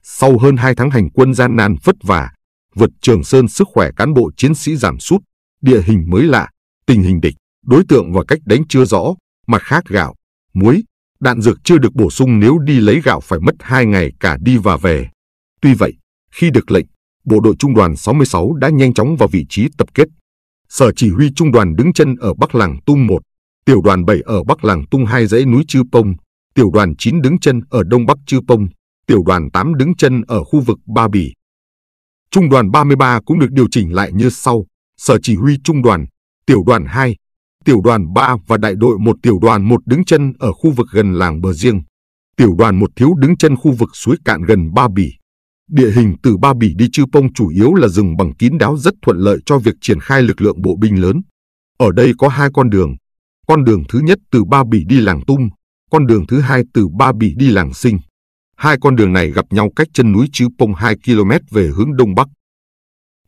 Sau hơn hai tháng hành quân gian nan vất vả, vượt Trường Sơn sức khỏe cán bộ chiến sĩ giảm sút, địa hình mới lạ, tình hình địch, đối tượng và cách đánh chưa rõ, mặt khác gạo, muối, đạn dược chưa được bổ sung nếu đi lấy gạo phải mất hai ngày cả đi và về. Tuy vậy, khi được lệnh, bộ đội trung đoàn 66 đã nhanh chóng vào vị trí tập kết. Sở chỉ huy trung đoàn đứng chân ở Bắc Làng Tung 1, tiểu đoàn 7 ở Bắc Làng Tung 2 dãy núi Chư Pông, tiểu đoàn 9 đứng chân ở Đông Bắc Chư Pông, tiểu đoàn 8 đứng chân ở khu vực Ba bì, Trung đoàn 33 cũng được điều chỉnh lại như sau, sở chỉ huy trung đoàn, tiểu đoàn 2, tiểu đoàn 3 và đại đội 1 tiểu đoàn 1 đứng chân ở khu vực gần làng Bờ Riêng, tiểu đoàn 1 thiếu đứng chân khu vực suối cạn gần Ba bì. Địa hình từ Ba bì đi Chư Pông chủ yếu là rừng bằng kín đáo rất thuận lợi cho việc triển khai lực lượng bộ binh lớn. Ở đây có hai con đường, con đường thứ nhất từ Ba bì đi làng Tung, con đường thứ hai từ Ba bì đi làng Sinh. Hai con đường này gặp nhau cách chân núi Chứ Pông 2 km về hướng Đông Bắc.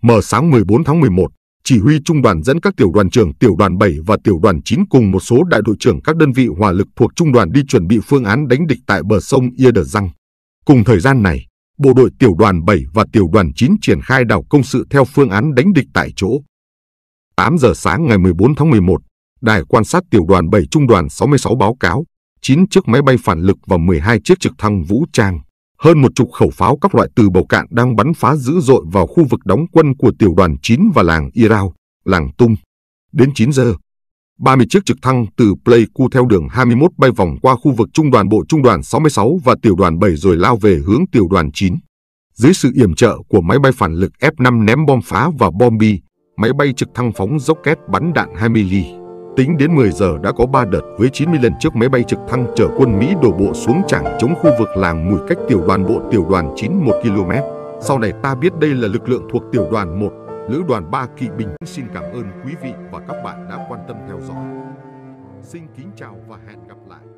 Mở sáng 14 tháng 11, chỉ huy trung đoàn dẫn các tiểu đoàn trưởng tiểu đoàn 7 và tiểu đoàn 9 cùng một số đại đội trưởng các đơn vị hỏa lực thuộc trung đoàn đi chuẩn bị phương án đánh địch tại bờ sông Ia Đờ Răng. Cùng thời gian này, bộ đội tiểu đoàn 7 và tiểu đoàn 9 triển khai đảo công sự theo phương án đánh địch tại chỗ. 8 giờ sáng ngày 14 tháng 11, Đài quan sát tiểu đoàn 7 trung đoàn 66 báo cáo 9 chiếc máy bay phản lực và 12 chiếc trực thăng vũ trang. Hơn một chục khẩu pháo các loại từ bầu cạn đang bắn phá dữ dội vào khu vực đóng quân của tiểu đoàn 9 và làng Irao, làng Tung. Đến 9 giờ, 30 chiếc trực thăng từ Pleiku theo đường 21 bay vòng qua khu vực trung đoàn bộ trung đoàn 66 và tiểu đoàn 7 rồi lao về hướng tiểu đoàn 9. Dưới sự yểm trợ của máy bay phản lực F-5 ném bom phá và bom bi, máy bay trực thăng phóng rocket bắn đạn 20 ly. Tính đến 10 giờ đã có 3 đợt với 90 lần trước máy bay trực thăng chở quân Mỹ đổ bộ xuống chẳng chống khu vực làng mùi cách tiểu đoàn bộ tiểu đoàn 91 km. Sau này ta biết đây là lực lượng thuộc tiểu đoàn 1, lữ đoàn 3 Kỵ binh Xin cảm ơn quý vị và các bạn đã quan tâm theo dõi. Xin kính chào và hẹn gặp lại.